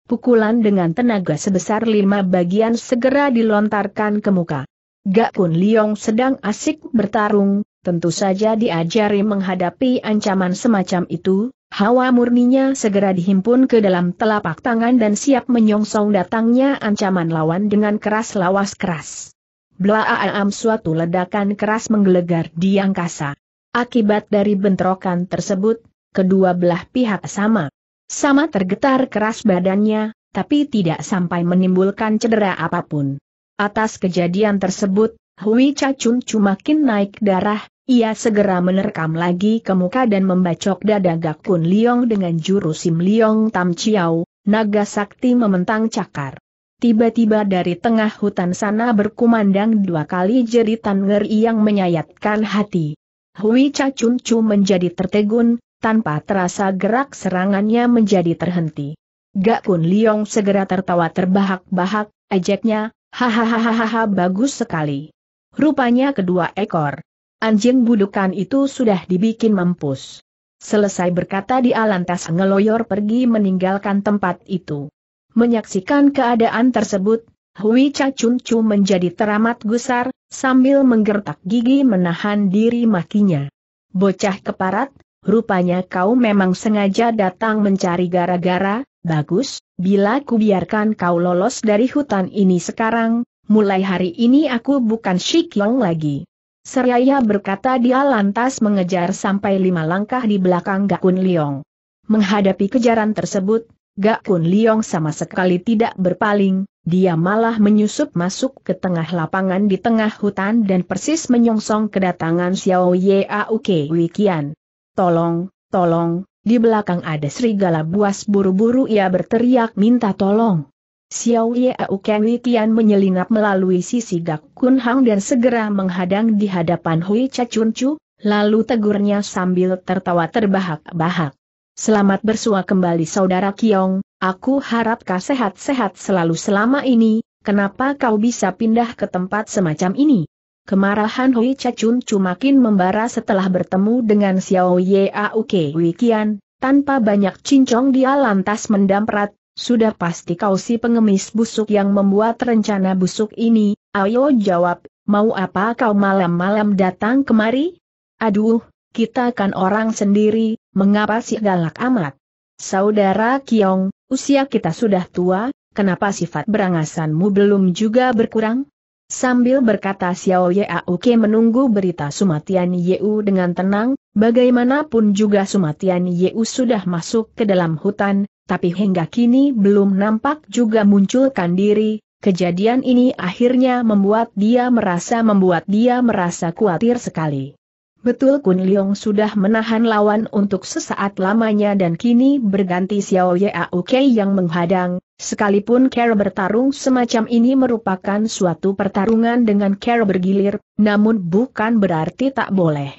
A: pukulan dengan tenaga sebesar lima bagian segera dilontarkan ke muka. Gak Kun Liong sedang asik bertarung, tentu saja diajari menghadapi ancaman semacam itu, hawa murninya segera dihimpun ke dalam telapak tangan dan siap menyongsong datangnya ancaman lawan dengan keras lawas keras. Blaaam suatu ledakan keras menggelegar di angkasa. Akibat dari bentrokan tersebut, kedua belah pihak sama. Sama tergetar keras badannya, tapi tidak sampai menimbulkan cedera apapun. Atas kejadian tersebut, Hui Cacun cuma naik darah, ia segera menerkam lagi ke muka dan membacok dada Gakun Liong dengan jurus Sim Liong Tam Chiao, naga sakti mementang cakar. Tiba-tiba dari tengah hutan sana berkumandang dua kali jeritan ngeri yang menyayatkan hati. Hui Cacun Chu menjadi tertegun, tanpa terasa gerak serangannya menjadi terhenti. Gak Kun Liong segera tertawa terbahak-bahak, ejeknya, hahaha bagus sekali. Rupanya kedua ekor. Anjing budukan itu sudah dibikin mampus. Selesai berkata di alantas ngeloyor pergi meninggalkan tempat itu. Menyaksikan keadaan tersebut, Hui Chun Chu menjadi teramat gusar, sambil menggertak gigi menahan diri makinya. Bocah keparat, rupanya kau memang sengaja datang mencari gara-gara, bagus, bila kubiarkan kau lolos dari hutan ini sekarang, mulai hari ini aku bukan Shikyong lagi. Seraya berkata dia lantas mengejar sampai lima langkah di belakang Gakun Liong. Menghadapi kejaran tersebut, Gakun Liong sama sekali tidak berpaling, dia malah menyusup masuk ke tengah lapangan di tengah hutan dan persis menyongsong kedatangan Xiao Yauk Wikian tolong, tolong, di belakang ada serigala buas buru-buru ia berteriak minta tolong. Xiao Yeu Kenwi Tian menyelinap melalui sisi Gak Kun Hang dan segera menghadang di hadapan Hui Cacuncu, Chu, lalu tegurnya sambil tertawa terbahak-bahak. Selamat bersua kembali saudara Kiong, aku harap kau sehat-sehat selalu selama ini, kenapa kau bisa pindah ke tempat semacam ini? Kemarahan Hui cuma makin membara setelah bertemu dengan Xiao Ye Yaoke Wikian, tanpa banyak cincong dia lantas mendamprat, sudah pasti kau si pengemis busuk yang membuat rencana busuk ini, ayo jawab, mau apa kau malam-malam datang kemari? Aduh, kita kan orang sendiri, mengapa sih galak amat? Saudara Kiong, usia kita sudah tua, kenapa sifat berangasanmu belum juga berkurang? Sambil berkata Xiao Yauke menunggu berita Sumatian Yeu dengan tenang, bagaimanapun juga Sumatian Yeu sudah masuk ke dalam hutan, tapi hingga kini belum nampak juga munculkan diri, kejadian ini akhirnya membuat dia merasa membuat dia merasa khawatir sekali. Betul Kun Leong sudah menahan lawan untuk sesaat lamanya dan kini berganti Xiao Yauke yang menghadang, Sekalipun Care bertarung semacam ini merupakan suatu pertarungan dengan Care bergilir, namun bukan berarti tak boleh.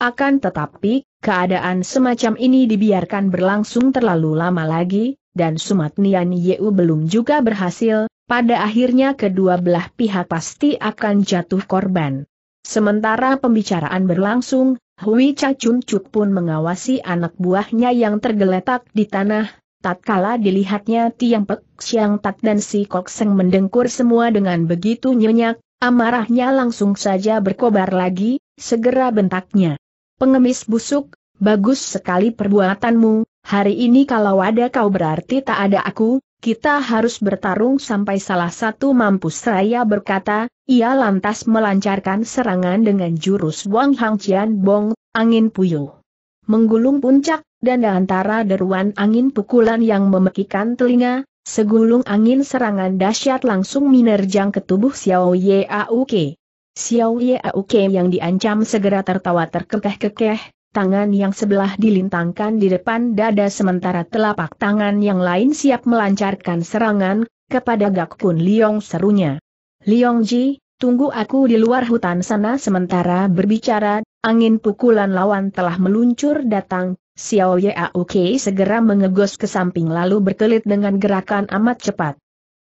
A: Akan tetapi, keadaan semacam ini dibiarkan berlangsung terlalu lama lagi, dan Sumat Nian Yeu belum juga berhasil, pada akhirnya kedua belah pihak pasti akan jatuh korban. Sementara pembicaraan berlangsung, Hui Cacuncuk pun mengawasi anak buahnya yang tergeletak di tanah, Tatkala dilihatnya Tiang Pek Siang Tat dan si Kok Seng mendengkur semua dengan begitu nyenyak, amarahnya langsung saja berkobar lagi, segera bentaknya. Pengemis busuk, bagus sekali perbuatanmu, hari ini kalau ada kau berarti tak ada aku, kita harus bertarung sampai salah satu mampus raya berkata, ia lantas melancarkan serangan dengan jurus Wang Hang Chian Bong, angin puyuh. Menggulung puncak, dan antara deruan angin pukulan yang memekikan telinga, segulung angin serangan dahsyat langsung menerjang ke tubuh Xiao Yaoke. Xiao Yaoke yang diancam segera tertawa terkekeh-kekeh, tangan yang sebelah dilintangkan di depan dada sementara telapak tangan yang lain siap melancarkan serangan, kepada gak Kun Liong serunya. Liong Ji, tunggu aku di luar hutan sana sementara berbicara, angin pukulan lawan telah meluncur datang, Xiao Yauke segera mengegos ke samping lalu berkelit dengan gerakan amat cepat.